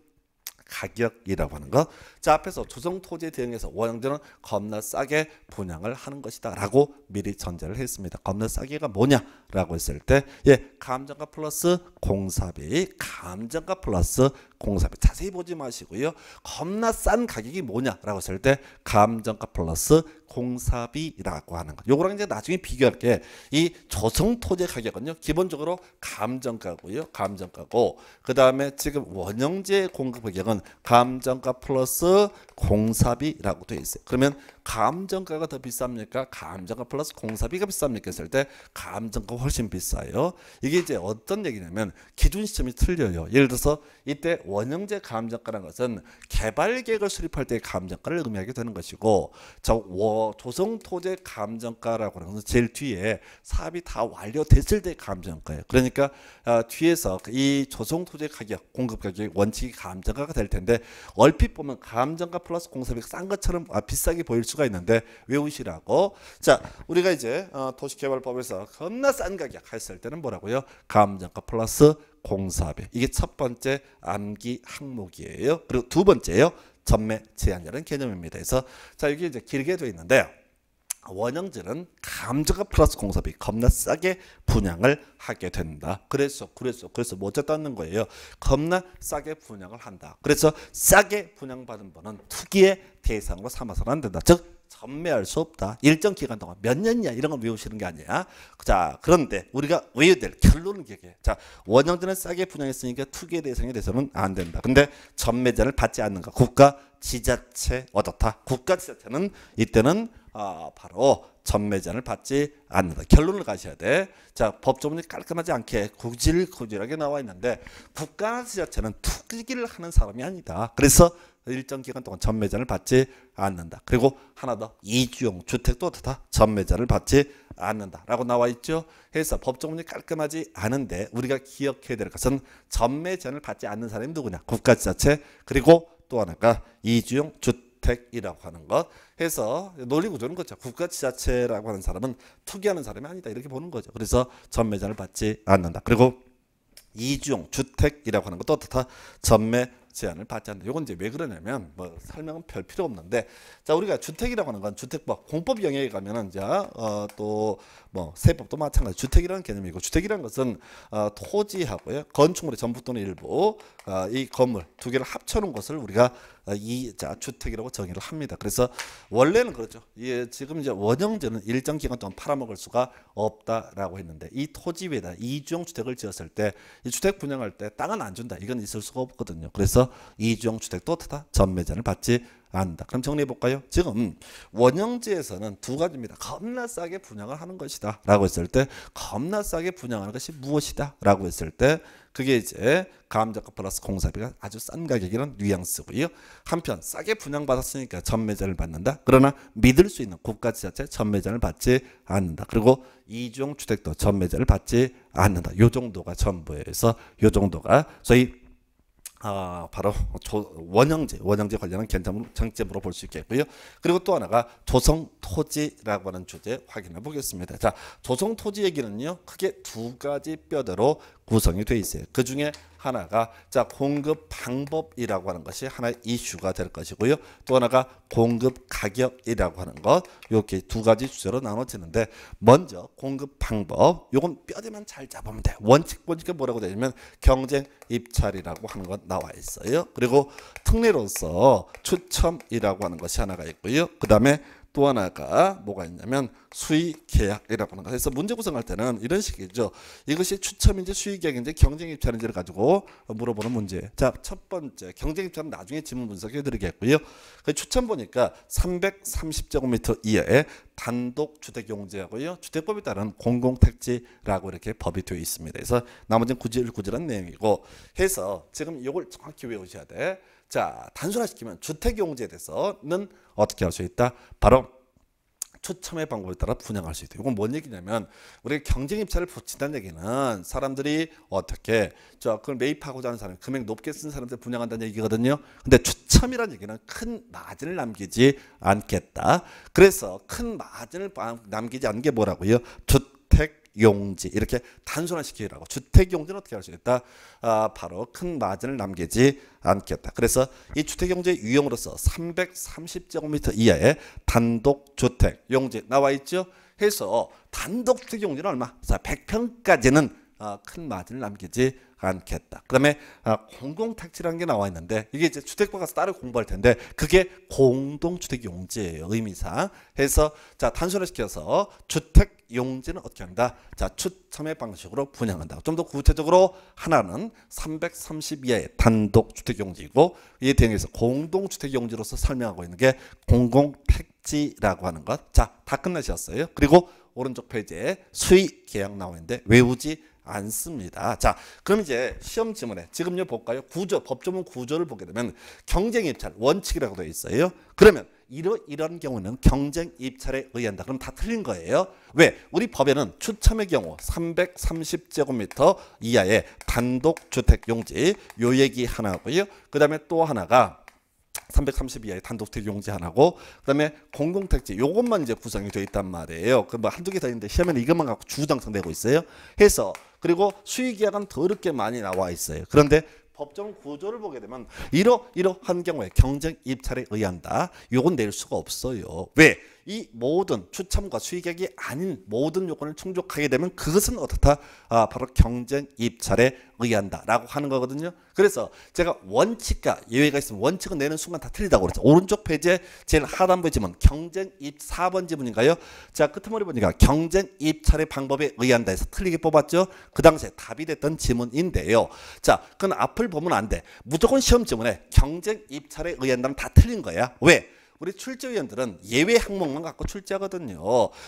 Speaker 1: 가격이라고 하는 거. 자 앞에서 조정 토지대응에서원형들은 겁나 싸게 분양을 하는 것이다라고 미리 전제를 했습니다. 겁나 싸게가 뭐냐라고 했을 때, 예 감정가 플러스 공사비, 감정가 플러스 공사비 자세히 보지 마시고요. 겁나 싼 가격이 뭐냐라고 했을 때 감정가 플러스 공사비라고 하는 것. 요거랑 이제 나중에 비교할 게이 조성 토지 가격은요. 기본적으로 감정가고요. 감정가고 그다음에 지금 원형제 공급 가격은 감정가 플러스 공사비라고 돼 있어요. 그러면 감정가가 더 비쌉니까? 감정가 플러스 공사비가 비쌉니까? 했을 때 감정가 훨씬 비싸요. 이게 이제 어떤 얘기냐면 기준 시점이 틀려요. 예를 들어서 이때 원형제 감정가라는 것은 개발 계획을 수립할 때 감정가를 의미하게 되는 것이고 저 조성 토재 감정가라고 하는 것은 제일 뒤에 사업이 다 완료됐을 때 감정가예요. 그러니까 아, 뒤에서 그 이 조성 토재 가격, 공급 가격 원칙이 감정가가 될 텐데 얼핏 보면 감정가 플러스 공사비가 싼 것처럼 아, 비싸게 보일 수 수가 있는데 외우시라고. 자, 우리가 이제 어, 도시개발법에서 겁나 싼 가격 했을 때는 뭐라고요? 감정가 플러스 공사비. 이게 첫 번째 암기 항목이에요. 그리고 두 번째요. 전매 제한이라는 개념입니다. 그래서 자, 여기 이제 길게 되어 있는데요. 원형제는 감정가 플러스 공사비 겁나 싸게 분양을 하게 된다. 그래서 그래서 그래서 뭐 어쨌다는 거예요. 겁나 싸게 분양을 한다. 그래서 싸게 분양받은 분은 투기의 대상으로 삼아서는 안 된다. 즉 전매할 수 없다. 일정 기간 동안 몇 년이야 이런 걸 외우시는 게 아니야. 자 그런데 우리가 외워야 될 결론은 이게 자 원형들은 싸게 분양했으니까 투기의 대상이 돼서는 안 된다. 근데 전매자를 받지 않는가 국가 지자체 어떻다. 국가 지자체는 이때는 아, 바로 전매제한을 받지 않는다. 결론을 가셔야 돼. 자, 법조문이 깔끔하지 않게 구질구질하게 나와 있는데 국가 지자체는 투기를 하는 사람이 아니다. 그래서 일정 기간 동안 전매자을 받지 않는다. 그리고 하나 더 이주용 주택도 다전매자을 받지 않는다라고 나와 있죠. 해서 법조문이 깔끔하지 않은데 우리가 기억해야 될 것은 전매자을 받지 않는 사람이 누구냐? 국가지자체 그리고 또 하나가 이주용 주택 주택이라고 하는 것 해서 논리 구조는 거죠. 국가 지자체라고 하는 사람은 투기하는 사람이 아니다 이렇게 보는 거죠. 그래서 전매자를 받지 않는다. 그리고 이중 주택이라고 하는 것도 어떻다 전매 제한을 받지 않는다. 이건 이제 왜 그러냐면 뭐 설명은 별 필요 없는데 자 우리가 주택이라고 하는 건 주택법 공법 영역에 가면은 이제 어, 또뭐 세법도 마찬가지 주택이라는 개념이고 주택이라는 것은 어, 토지하고요 건축물의 전부 또는 일부 어, 이 건물 두 개를 합쳐놓은 것을 우리가 어, 이자 주택이라고 정의를 합니다. 그래서 원래는 그렇죠. 예, 지금 이제 원형제는 일정 기간 동안 팔아먹을 수가 없다라고 했는데 이 토지 위에다 이중 주택을 지었을 때 이 주택 분양할 때 땅은 안 준다. 이건 있을 수가 없거든요. 그래서 따라서 이종 주택도 다 전매전을 받지 않는다. 그럼 정리해 볼까요? 지금 원형지에서는 두 가지입니다. 겁나 싸게 분양을 하는 것이다 라고 했을 때 겁나 싸게 분양하는 것이 무엇이다 라고 했을 때 그게 이제 감정가 플러스 공사비가 아주 싼 가격이란 뉘앙스고요. 한편 싸게 분양받았으니까 전매전을 받는다. 그러나 믿을 수 있는 고가지 자체 전매전을 받지 않는다. 그리고 이종 주택도 전매전을 받지 않는다. 요 정도가 전부에서 요 정도가 소위 아, 바로 조, 원형제, 원형제 관련한 견점으로, 정점으로 볼 수 있겠고요. 그리고 또 하나가 조성토지라고 하는 주제 확인해 보겠습니다. 자, 조성토지 얘기는요, 크게 두 가지 뼈대로 구성이 돼 있어요. 그 중에 하나가 자 공급 방법이라고 하는 것이 하나의 이슈가 될 것이고요. 또 하나가 공급 가격이라고 하는 것 이렇게 두 가지 주제로 나눠지는데 먼저 공급 방법 이건 뼈대만 잘 잡으면 돼. 원칙 보니까 뭐라고 되냐면 경쟁 입찰이라고 하는 것 나와 있어요. 그리고 특례로서 추첨이라고 하는 것이 하나가 있고요. 그 다음에 또 하나가 뭐가 있냐면 수의 계약이라고 하는 거. 예요 그래서 문제 구성할 때는 이런 식이죠. 이것이 추첨인지 수의 계약인지 경쟁 입찰인지를 가지고 물어보는 문제. 자, 첫 번째 경쟁 입찰은 나중에 지문 분석해 드리겠고요. 그 추첨 보니까 330제곱미터 이하의 단독 주택 용지하고요. 주택법에 따른 공공 택지라고 이렇게 법이 되어 있습니다. 그래서 나머지는 구질구질한 내용이고 해서 지금 이걸 정확히 외우셔야 돼. 자, 단순화시키면 주택용지에 대해서는 어떻게 할 수 있다? 바로 추첨의 방법에 따라 분양할 수 있다. 이건 뭔 얘기냐면 우리가 경쟁 입찰을 붙인다는 얘기는 사람들이 어떻게 저 그걸 매입하고자 하는 사람 금액 높게 쓴 사람들 분양한다는 얘기거든요. 근데 추첨이라는 얘기는 큰 마진을 남기지 않겠다. 그래서 큰 마진을 남기지 않게 는 뭐라고요? 주택 용지 이렇게 단순화시키라고 주택용지는 어떻게 할 수 있다? 아, 바로 큰 마진을 남기지 않겠다. 그래서 이 주택용지 유형으로서 330제곱미터 이하의 단독주택 용지 나와 있죠? 해서 단독주택 용지는 얼마? 100평까지는 아, 큰 마진을 남기지 않겠다. 그다음에 아, 공공택지라는 게 나와 있는데 이게 이제 주택과 가서 따로 공부할 텐데 그게 공동주택 용지예요. 의미상. 해서 자 단순화시켜서 주택 용지는 어떻게 한다? 자 추첨의 방식으로 분양한다. 좀 더 구체적으로 하나는 3 3 2의 단독 주택 용지이고 이에 대응해서 공동주택 용지로서 설명하고 있는 게 공공택지라고 하는 것. 자 다 끝내셨어요. 그리고 오른쪽 페이지에 수익 계약 나오는데 외우지 않습니다. 자, 그럼 이제 시험 지문에 지금요 볼까요? 구조, 법조문 구조를 보게 되면 경쟁 입찰 원칙이라고 되어 있어요. 그러면 이러, 이런 경우는 경쟁 입찰에 의한다. 그럼 다 틀린 거예요. 왜? 우리 법에는 추첨의 경우 330제곱미터 이하의 단독 주택 용지 요 얘기 하나고요. 그다음에 또 하나가 330 이하의 단독택 용지 하나고 그다음에 공공택지 요것만 이제 구성이 되어 있단 말이에요. 그뭐 한두 개 더 있는데 시험에는 이것만 갖고 주구장창 되고 있어요. 해서 그리고 수의계약은 더럽게 많이 나와 있어요. 그런데 법정 구조를 보게 되면 이러 이러한 경우에 경쟁 입찰에 의한다. 요건 낼 수가 없어요. 왜? 이 모든 추첨과 수익액이 아닌 모든 요건을 충족하게 되면 그것은 어떻다? 아, 바로 경쟁 입찰에 의한다라고 하는 거거든요. 그래서 제가 원칙과 예외가 있으면 원칙은 내는 순간 다 틀리다고 그랬죠. 오른쪽 페이지에 제일 하단부 지문 경쟁 입 4번 지문인가요? 자, 끝머리 보니까 경쟁 입찰의 방법에 의한다 해서 틀리게 뽑았죠. 그 당시에 답이 됐던 지문인데요. 자, 그건 앞을 보면 안 돼. 무조건 시험 지문에 경쟁 입찰에 의한다면다 틀린 거야. 왜? 우리 출제위원들은 예외 항목만 갖고 출제하거든요.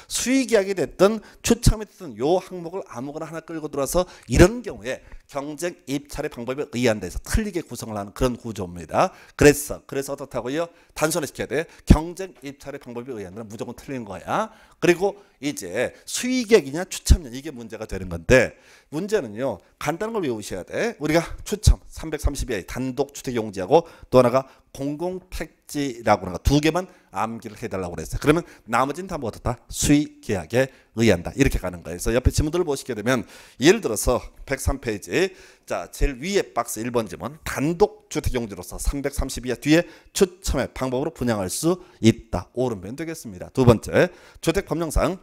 Speaker 1: 수익이야기 됐든 추첨이 됐든 요 항목을 아무거나 하나 끌고 들어와서 이런 경우에 경쟁 입찰의 방법에 의한 데서 틀리게 구성을 하는 그런 구조입니다. 그래서 그래서 어떻다고요? 단순화시켜야 돼. 경쟁 입찰의 방법에 의한 데는 무조건 틀린 거야. 그리고 이제 수익액이냐 추첨이냐 이게 문제가 되는 건데 문제는요. 간단한 걸 외우셔야 돼. 우리가 추첨 330이 단독 주택 용지하고 또 하나가 공공 택지라고 하나가두 개만 암기를 해달라고 그랬어요. 그러면 나머지는 다 뭐다? 수의 계약에 의한다. 이렇게 가는 거예요. 그래서 옆에 지문들을 보시게 되면 예를 들어서 103페이지 자 제일 위에 박스 1번 지문 단독 주택용지로서 332회 뒤에 추첨의 방법으로 분양할 수 있다. 오른면 되겠습니다. 두 번째 주택법령상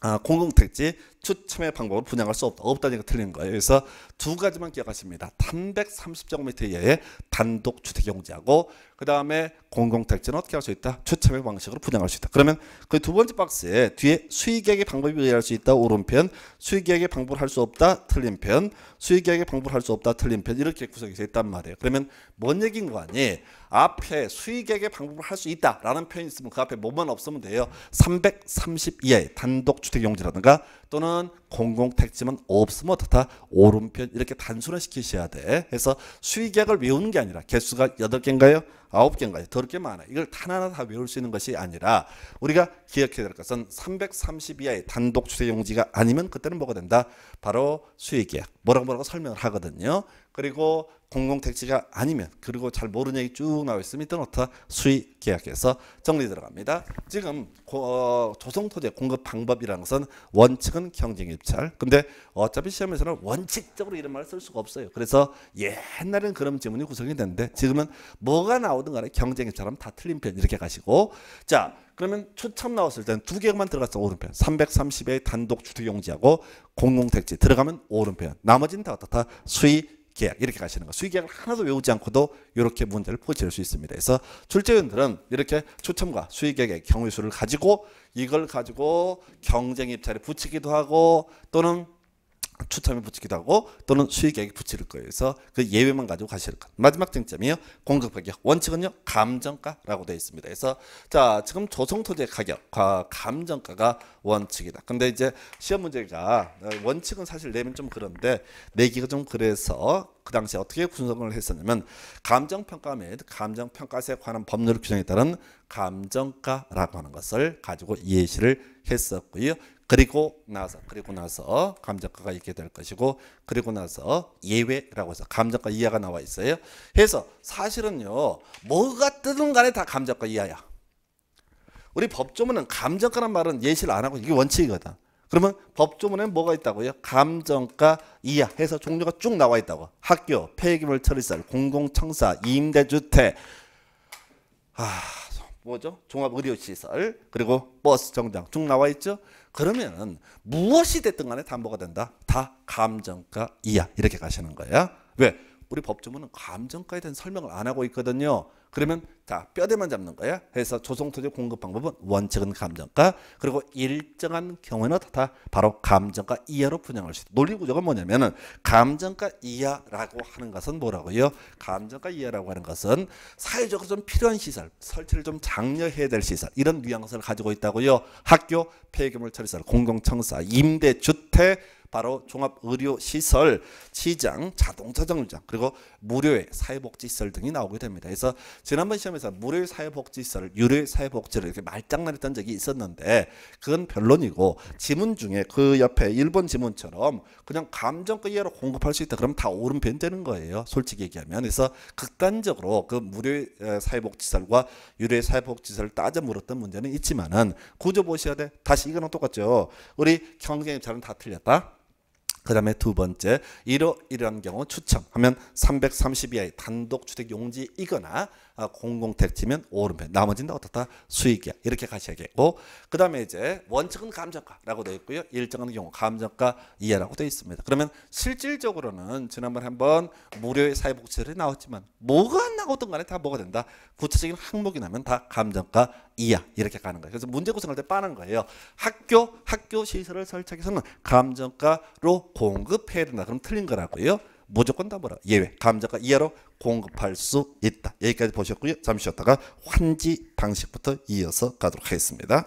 Speaker 1: 아, 공공택지 추첨의 방법으로 분양할 수 없다. 없다니까 틀린 거예요. 그래서 두 가지만 기억하십니다. 330제곱미터 이하의 단독 주택 용지하고 그 다음에 공공택지는 어떻게 할 수 있다? 추첨의 방식으로 분양할 수 있다. 그러면 그 두 번째 박스에 뒤에 수익계약의 방법이 의할수 있다. 오른편 수익계약의 방법을 할 수 없다. 틀린편 수익계약의 방법을 할 수 없다. 틀린편 이렇게 구성이 돼 있단 말이에요. 그러면 뭔 얘기인 거 아니? 앞에 수익계약의 방법을 할 수 있다라는 표현이 있으면 그 앞에 뭐만 없으면 돼요. 330 이하의 단독 주택 용지라든가 또는 공공택지만 없으면 어떻다 오른편 이렇게 단순화시키셔야 돼. 그래서 수의계약을 외우는 게 아니라 개수가 여덟 개인가요? 아홉 개인가요? 더럽게 많아. 이걸 하나하나 다 외울 수 있는 것이 아니라 우리가 기억해야 될 것은 330 이하의 단독 주택용지가 아니면 그때는 뭐가 된다? 바로 수의계약. 뭐라고 뭐라고 설명을 하거든요. 그리고 공공택지가 아니면 그리고 잘 모르는 얘기 쭉 나와 있으면 이때는 어떻다? 수의계약에서 정리 들어갑니다. 지금 어, 조성토지 공급 방법이라는 것은 원칙은 경쟁이 입찰. 근데 어차피 시험에서는 원칙적으로 이런 말을 쓸 수가 없어요. 그래서 옛날에는 그런 지문이 구성이 됐는데 지금은 뭐가 나오든 간에 경쟁입찰하다 틀린 편 이렇게 가시고 자 그러면 추첨 나왔을 때는 두 개만 들어갔어 오른편 330의 단독 주택용지하고 공공택지 들어가면 오른편 나머지는 다어다 수의 계약 이렇게 가시는 거 수익계약을 하나도 외우지 않고도 이렇게 문제를 포질할 수 있습니다. 그래서 출제위원들은 이렇게 추첨과 수익계약의 경우의 수를 가지고 이걸 가지고 경쟁 입찰에 붙이기도 하고 또는 추첨에 붙이기도 하고 또는 수익액에 붙일 거예요. 그래서 그 예외만 가지고 가실는 것. 마지막 쟁점이요. 공급 가격. 원칙은요. 감정가라고 되어 있습니다. 그래서 자 지금 조성토지의 가격과 감정가가 원칙이다. 근데 이제 시험 문제가 어, 원칙은 사실 내면 좀 그런데 내기가 좀 그래서 그 당시에 어떻게 분석을 했었냐면 감정평가 및 감정평가세에 관한 법률 규정에 따른 감정가라고 하는 것을 가지고 예시를 했었고요. 그리고 나서 그리고 나서 감정가가 있게 될 것이고 그리고 나서 예외라고 해서 감정가 이하가 나와 있어요. 해서 사실은요 뭐가 뜨든 간에 다 감정가 이하야. 우리 법조문은 감정가란 말은 예시를 안 하고 이게 원칙이거든. 그러면 법조문에 뭐가 있다고요? 감정가 이하 해서 종류가 쭉 나와 있다고. 학교, 폐기물 처리설, 공공청사, 임대주택, 아 뭐죠? 종합의료시설, 그리고 버스 정장 쭉 나와 있죠. 그러면 무엇이 됐든 간에 담보가 된다. 다 감정가 이하 이렇게 가시는 거예요. 왜? 우리 법조문은 감정가에 대한 설명을 안 하고 있거든요. 그러면 자 뼈대만 잡는 거야. 그래서 조성토지 공급 방법은 원칙은 감정가 그리고 일정한 경우에는 다 바로 감정가 이하로 분양할 수 있다. 논리구조가 뭐냐면은 감정가 이하라고 하는 것은 뭐라고요? 감정가 이하라고 하는 것은 사회적으로 좀 필요한 시설 설치를 좀 장려해야 될 시설 이런 뉘앙스를 가지고 있다고요. 학교, 폐기물 처리설, 공공청사, 임대주택 바로 종합의료시설, 시장, 자동차 정류장 그리고 무료의 사회복지시설 등이 나오게 됩니다. 그래서 지난번 시험에서 무료의 사회복지시설, 유료의 사회복지를 이렇게 말장난했던 적이 있었는데 그건 변론이고 지문 중에 그 옆에 일본 지문처럼 그냥 감정과 이해로 공급할 수 있다 그러면 다 옳은 변 되는 거예요. 솔직히 얘기하면. 그래서 극단적으로 그 무료의 사회복지시설과 유료의 사회복지시설을 따져 물었던 문제는 있지만은 구조 보셔야 돼. 다시 이거랑 똑같죠. 우리 경쟁자는 다 틀렸다. 그 다음에 두 번째 이러 이러한 경우 추첨하면 332의 단독주택 용지이거나 아, 공공택치면 오른편 나머지는 어떻다 수익이야 이렇게 가셔야겠고 그 다음에 이제 원칙은 감정가라고 되어 있고요 일정한 경우 감정가 이하라고 되어 있습니다 그러면 실질적으로는 지난번 에 한번 무료의 사회복지설이 나왔지만 뭐가 안 나오든 간에 다 뭐가 된다 구체적인 항목이 나면 다 감정가 이하 이렇게 가는 거예요 그래서 문제 구성할 때 빠는 거예요 학교 학교 시설을 설치해서는 하기위 감정가로 공급해야 된다 그럼 틀린 거라고요 무조건 담 뭐라 예외 감자가 이하로 공급할 수 있다. 여기까지 보셨고요. 잠시 쉬었다가 환지 방식부터 이어서 가도록 하겠습니다.